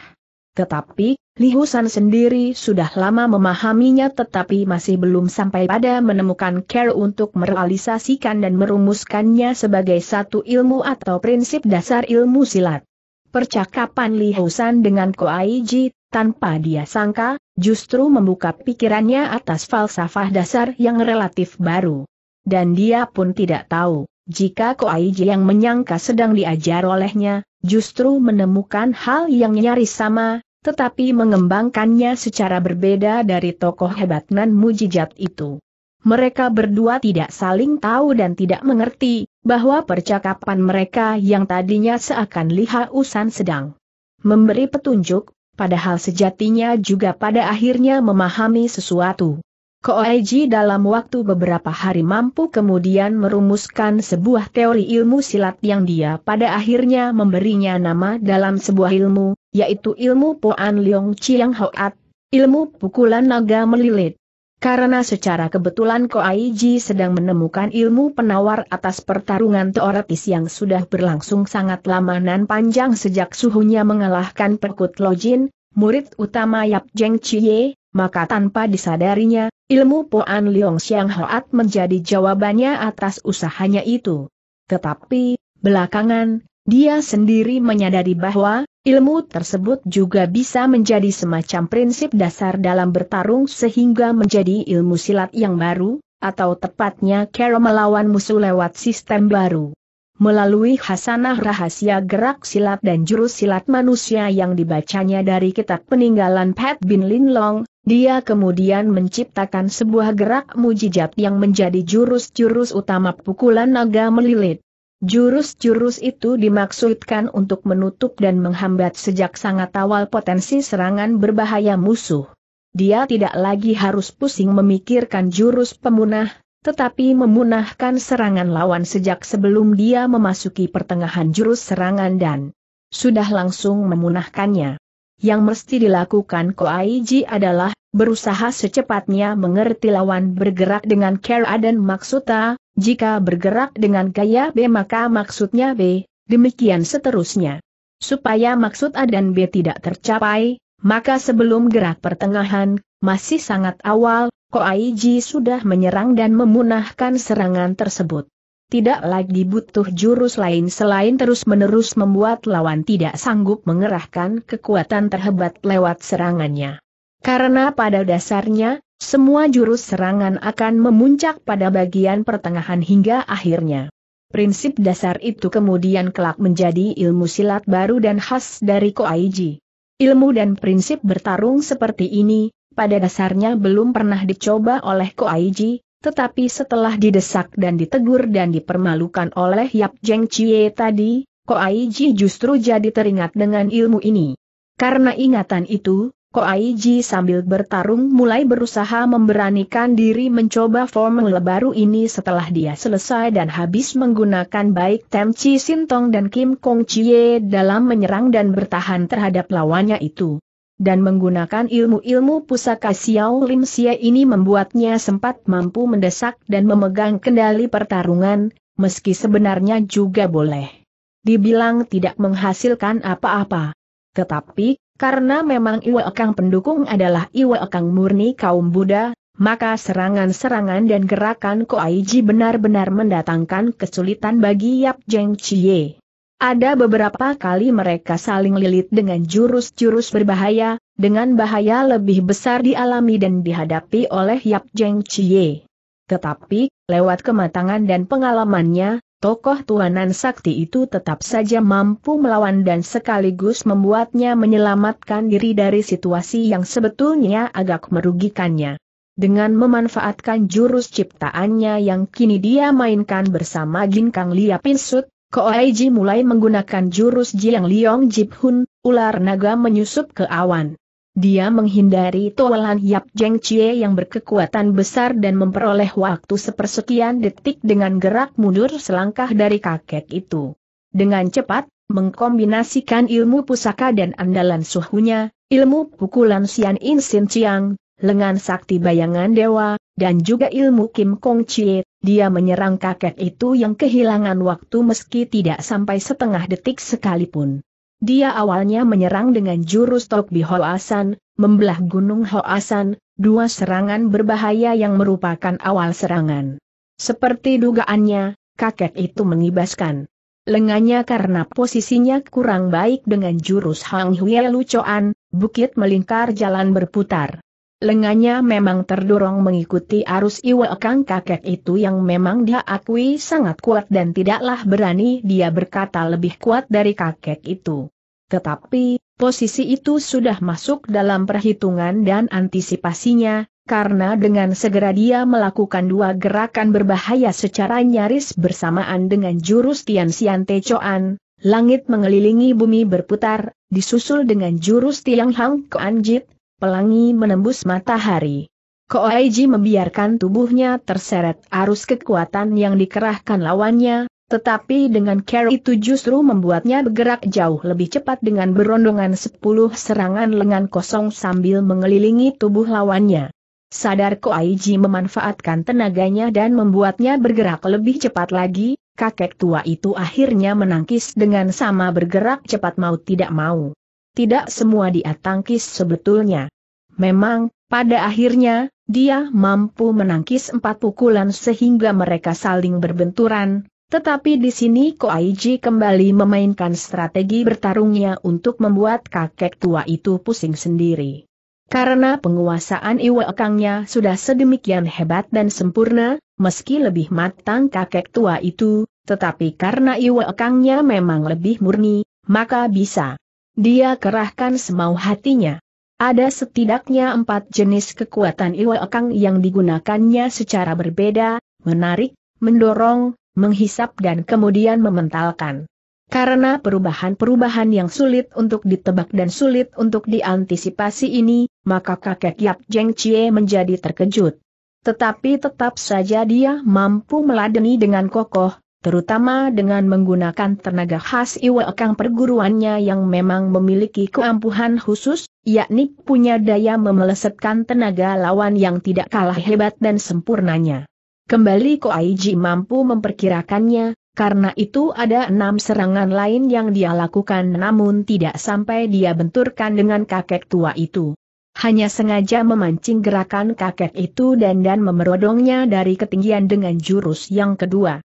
Speaker 1: Tetapi, Li Lihusan sendiri sudah lama memahaminya tetapi masih belum sampai pada menemukan care untuk merealisasikan dan merumuskannya sebagai satu ilmu atau prinsip dasar ilmu silat. Percakapan Li Lihusan dengan Ko Koaiji tanpa dia sangka, justru membuka pikirannya atas falsafah dasar yang relatif baru. Dan dia pun tidak tahu, jika Ko Koaiji yang menyangka sedang diajar olehnya, justru menemukan hal yang nyaris sama, tetapi mengembangkannya secara berbeda dari tokoh hebat nan mujijat itu. Mereka berdua tidak saling tahu dan tidak mengerti bahwa percakapan mereka yang tadinya seakan liha usan sedang memberi petunjuk, padahal sejatinya juga pada akhirnya memahami sesuatu. Koeji dalam waktu beberapa hari mampu kemudian merumuskan sebuah teori ilmu silat yang dia pada akhirnya memberinya nama dalam sebuah ilmu, yaitu ilmu Poan Leong Chiang Hoat, ilmu pukulan naga melilit. Karena secara kebetulan ko Koaiji sedang menemukan ilmu penawar atas pertarungan teoretis yang sudah berlangsung sangat lama dan panjang sejak suhunya mengalahkan Perkut Lojin, murid utama Yap Jeng Chie, maka tanpa disadarinya, ilmu Poan Leong Xiang Hoat menjadi jawabannya atas usahanya itu. Tetapi, belakangan, dia sendiri menyadari bahwa Ilmu tersebut juga bisa menjadi semacam prinsip dasar dalam bertarung sehingga menjadi ilmu silat yang baru, atau tepatnya cara melawan musuh lewat sistem baru. Melalui hasanah rahasia gerak silat dan jurus silat manusia yang dibacanya dari kitab peninggalan Pat Bin Lin Long, dia kemudian menciptakan sebuah gerak mujijat yang menjadi jurus-jurus utama pukulan naga melilit. Jurus-jurus itu dimaksudkan untuk menutup dan menghambat sejak sangat awal potensi serangan berbahaya musuh. Dia tidak lagi harus pusing memikirkan jurus pemunah, tetapi memunahkan serangan lawan sejak sebelum dia memasuki pertengahan jurus serangan dan sudah langsung memunahkannya. Yang mesti dilakukan Koaiji adalah berusaha secepatnya mengerti lawan bergerak dengan cara dan maksuta. Jika bergerak dengan gaya B maka maksudnya B, demikian seterusnya. Supaya maksud A dan B tidak tercapai, maka sebelum gerak pertengahan, masih sangat awal, Koaiji sudah menyerang dan memunahkan serangan tersebut. Tidak lagi butuh jurus lain selain terus-menerus membuat lawan tidak sanggup mengerahkan kekuatan terhebat lewat serangannya. Karena pada dasarnya, semua jurus serangan akan memuncak pada bagian pertengahan hingga akhirnya. Prinsip dasar itu kemudian kelak menjadi ilmu silat baru dan khas dari Koaiji. Ilmu dan prinsip bertarung seperti ini, pada dasarnya belum pernah dicoba oleh Koaiji, tetapi setelah didesak dan ditegur dan dipermalukan oleh Yap Jeng Chie tadi, Koaiji justru jadi teringat dengan ilmu ini. Karena ingatan itu, Ko Aiji sambil bertarung mulai berusaha memberanikan diri mencoba formula baru ini setelah dia selesai dan habis menggunakan baik Tem Chi Sintong dan Kim Kong Chie dalam menyerang dan bertahan terhadap lawannya itu. Dan menggunakan ilmu-ilmu pusaka Xiao Lim Xie ini membuatnya sempat mampu mendesak dan memegang kendali pertarungan, meski sebenarnya juga boleh dibilang tidak menghasilkan apa-apa. Tetapi karena memang Iwa Kang pendukung adalah Iwa Kang murni kaum Buddha, maka serangan-serangan dan gerakan Koaiji benar-benar mendatangkan kesulitan bagi Yap Jeng Chie. Ada beberapa kali mereka saling lilit dengan jurus-jurus berbahaya, dengan bahaya lebih besar dialami dan dihadapi oleh Yap Jeng Chie. Tetapi, lewat kematangan dan pengalamannya, tokoh tuanan sakti itu tetap saja mampu melawan dan sekaligus membuatnya menyelamatkan diri dari situasi yang sebetulnya agak merugikannya. Dengan memanfaatkan jurus ciptaannya yang kini dia mainkan bersama Jin Kang Lia Pinsut, Koaiji mulai menggunakan jurus Jiang Liong Jip Hun, ular naga menyusup ke awan. Dia menghindari Tualan Yap Jeng Chie yang berkekuatan besar dan memperoleh waktu sepersekian detik dengan gerak mundur selangkah dari kakek itu. Dengan cepat, mengkombinasikan ilmu pusaka dan andalan suhunya, ilmu pukulan Sian In Sin Chiang, lengan sakti bayangan dewa, dan juga ilmu Kim Kong Chie, dia menyerang kakek itu yang kehilangan waktu meski tidak sampai setengah detik sekalipun. Dia awalnya menyerang dengan jurus Tokbi Hoasan, membelah Gunung Hoasan, dua serangan berbahaya yang merupakan awal serangan. Seperti dugaannya, kakek itu mengibaskan lengannya karena posisinya kurang baik dengan jurus Hang Hue Lucoan, bukit melingkar jalan berputar. Lengannya memang terdorong mengikuti arus iwakang kakek itu yang memang dia akui sangat kuat dan tidaklah berani dia berkata lebih kuat dari kakek itu. Tetapi, posisi itu sudah masuk dalam perhitungan dan antisipasinya, karena dengan segera dia melakukan dua gerakan berbahaya secara nyaris bersamaan dengan jurus Tian Xian Te Choan, langit mengelilingi bumi berputar, disusul dengan jurus Tiang Hang Anjit pelangi menembus matahari. Koaiji membiarkan tubuhnya terseret arus kekuatan yang dikerahkan lawannya, tetapi dengan care itu justru membuatnya bergerak jauh lebih cepat dengan berondongan sepuluh serangan lengan kosong sambil mengelilingi tubuh lawannya. Sadar Koaiji memanfaatkan tenaganya dan membuatnya bergerak lebih cepat lagi, kakek tua itu akhirnya menangkis dengan sama bergerak cepat mau tidak mau tidak semua dia tangkis sebetulnya. Memang, pada akhirnya, dia mampu menangkis empat pukulan sehingga mereka saling berbenturan, tetapi di sini Koaiji kembali memainkan strategi bertarungnya untuk membuat kakek tua itu pusing sendiri. Karena penguasaan Iwa Kangnya sudah sedemikian hebat dan sempurna, meski lebih matang kakek tua itu, tetapi karena Iwa Kangnya memang lebih murni, maka bisa dia kerahkan semau hatinya. Ada setidaknya empat jenis kekuatan Iwa Ekang yang digunakannya secara berbeda, menarik, mendorong, menghisap dan kemudian mementalkan. Karena perubahan-perubahan yang sulit untuk ditebak dan sulit untuk diantisipasi ini, maka kakek Yap Jeng Chie menjadi terkejut. Tetapi tetap saja dia mampu meladeni dengan kokoh, terutama dengan menggunakan tenaga khas iwakang perguruannya yang memang memiliki keampuhan khusus, yakni punya daya memelesetkan tenaga lawan yang tidak kalah hebat dan sempurnanya. Kembali Ko Aiji mampu memperkirakannya, karena itu ada enam serangan lain yang dia lakukan namun tidak sampai dia benturkan dengan kakek tua itu hanya sengaja memancing gerakan kakek itu dan dan memerodongnya dari ketinggian dengan jurus yang kedua.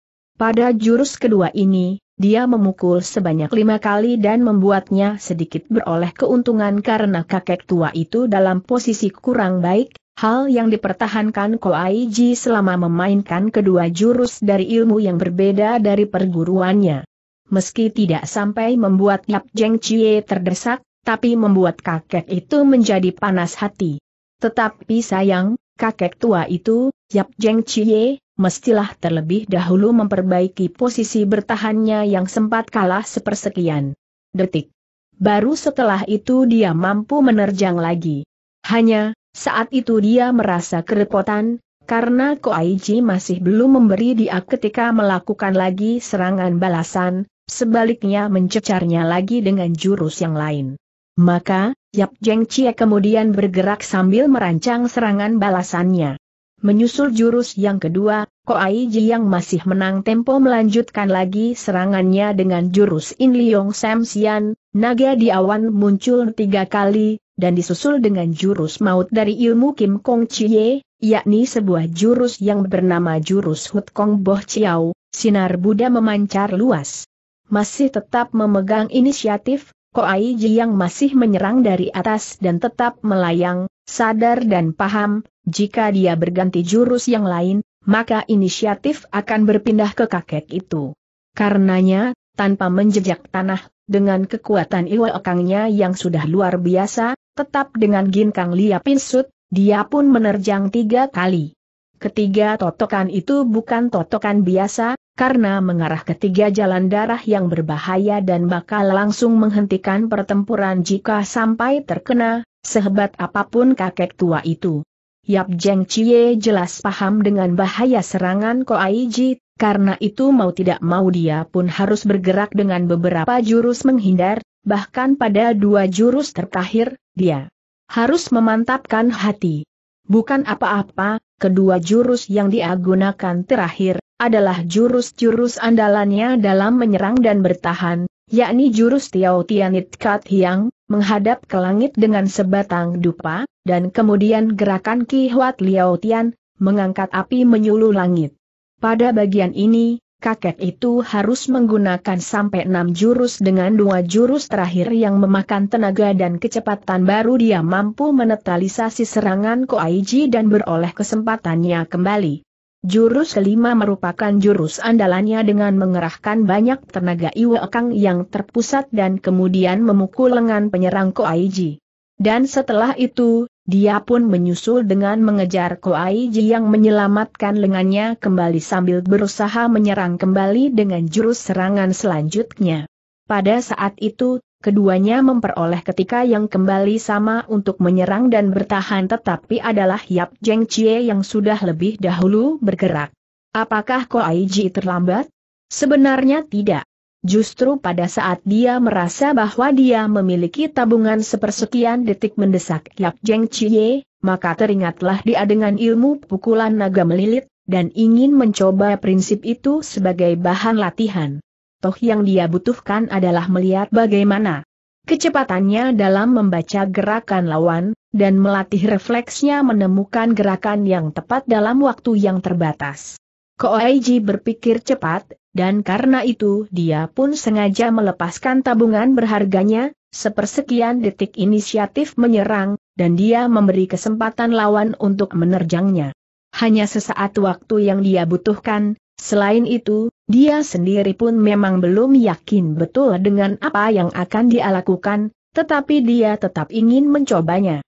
Speaker 1: Pada jurus kedua ini, dia memukul sebanyak lima kali dan membuatnya sedikit beroleh keuntungan karena kakek tua itu dalam posisi kurang baik, hal yang dipertahankan Ko Koaiji selama memainkan kedua jurus dari ilmu yang berbeda dari perguruannya. Meski tidak sampai membuat Yap Jeng Chie terdesak, tapi membuat kakek itu menjadi panas hati. Tetapi sayang, kakek tua itu, Yap Jeng Chie, mestilah terlebih dahulu memperbaiki posisi bertahannya yang sempat kalah sepersekian detik. Baru setelah itu dia mampu menerjang lagi. Hanya, saat itu dia merasa kerepotan, karena Koaiji masih belum memberi dia ketika melakukan lagi serangan balasan, sebaliknya mencecarnya lagi dengan jurus yang lain. Maka, Yap Jeng Chie kemudian bergerak sambil merancang serangan balasannya. Menyusul jurus yang kedua, Ko Koaiji yang masih menang tempo melanjutkan lagi serangannya dengan jurus In Liong Sam Sian, naga di awan muncul tiga kali, dan disusul dengan jurus maut dari ilmu Kim Kong Chie, yakni sebuah jurus yang bernama jurus Hut Kong Boh Chiao, sinar Buddha memancar luas. Masih tetap memegang inisiatif, Ko Koaiji yang masih menyerang dari atas dan tetap melayang, sadar dan paham, jika dia berganti jurus yang lain, maka inisiatif akan berpindah ke kakek itu. Karenanya, tanpa menjejak tanah, dengan kekuatan iwa okangnya yang sudah luar biasa, tetap dengan ginkang liapin pinsut, dia pun menerjang tiga kali. Ketiga totokan itu bukan totokan biasa, karena mengarah ke tiga jalan darah yang berbahaya dan bakal langsung menghentikan pertempuran jika sampai terkena, Sehebat apapun kakek tua itu. Yap Jeng Cie jelas paham dengan bahaya serangan Ko Koaiji, karena itu mau tidak mau dia pun harus bergerak dengan beberapa jurus menghindar, bahkan pada dua jurus terakhir, dia harus memantapkan hati. Bukan apa-apa, kedua jurus yang dia gunakan terakhir, adalah jurus-jurus andalannya dalam menyerang dan bertahan, yakni jurus Tiao Tianit Kat Hiang, menghadap ke langit dengan sebatang dupa, dan kemudian gerakan Ki Huat Liao Tian, mengangkat api menyuluh langit. Pada bagian ini, kakek itu harus menggunakan sampai enam jurus dengan dua jurus terakhir yang memakan tenaga dan kecepatan baru dia mampu menetralisasi serangan Ko Koaiji dan beroleh kesempatannya kembali. Jurus kelima merupakan jurus andalannya dengan mengerahkan banyak tenaga Iwe yang terpusat dan kemudian memukul lengan penyerang Koaiji. Dan setelah itu, dia pun menyusul dengan mengejar Koaiji yang menyelamatkan lengannya kembali sambil berusaha menyerang kembali dengan jurus serangan selanjutnya. Pada saat itu, keduanya memperoleh ketika yang kembali sama untuk menyerang dan bertahan tetapi adalah Yap Jeng Chie yang sudah lebih dahulu bergerak. Apakah Ji terlambat? Sebenarnya tidak. Justru pada saat dia merasa bahwa dia memiliki tabungan sepersekian detik mendesak Yap Jeng Chie, maka teringatlah dia dengan ilmu pukulan naga melilit, dan ingin mencoba prinsip itu sebagai bahan latihan toh yang dia butuhkan adalah melihat bagaimana kecepatannya dalam membaca gerakan lawan, dan melatih refleksnya menemukan gerakan yang tepat dalam waktu yang terbatas. Koaiji berpikir cepat, dan karena itu dia pun sengaja melepaskan tabungan berharganya, sepersekian detik inisiatif menyerang, dan dia memberi kesempatan lawan untuk menerjangnya. Hanya sesaat waktu yang dia butuhkan, selain itu, dia sendiri pun memang belum yakin betul dengan apa yang akan dia lakukan, tetapi dia tetap ingin mencobanya.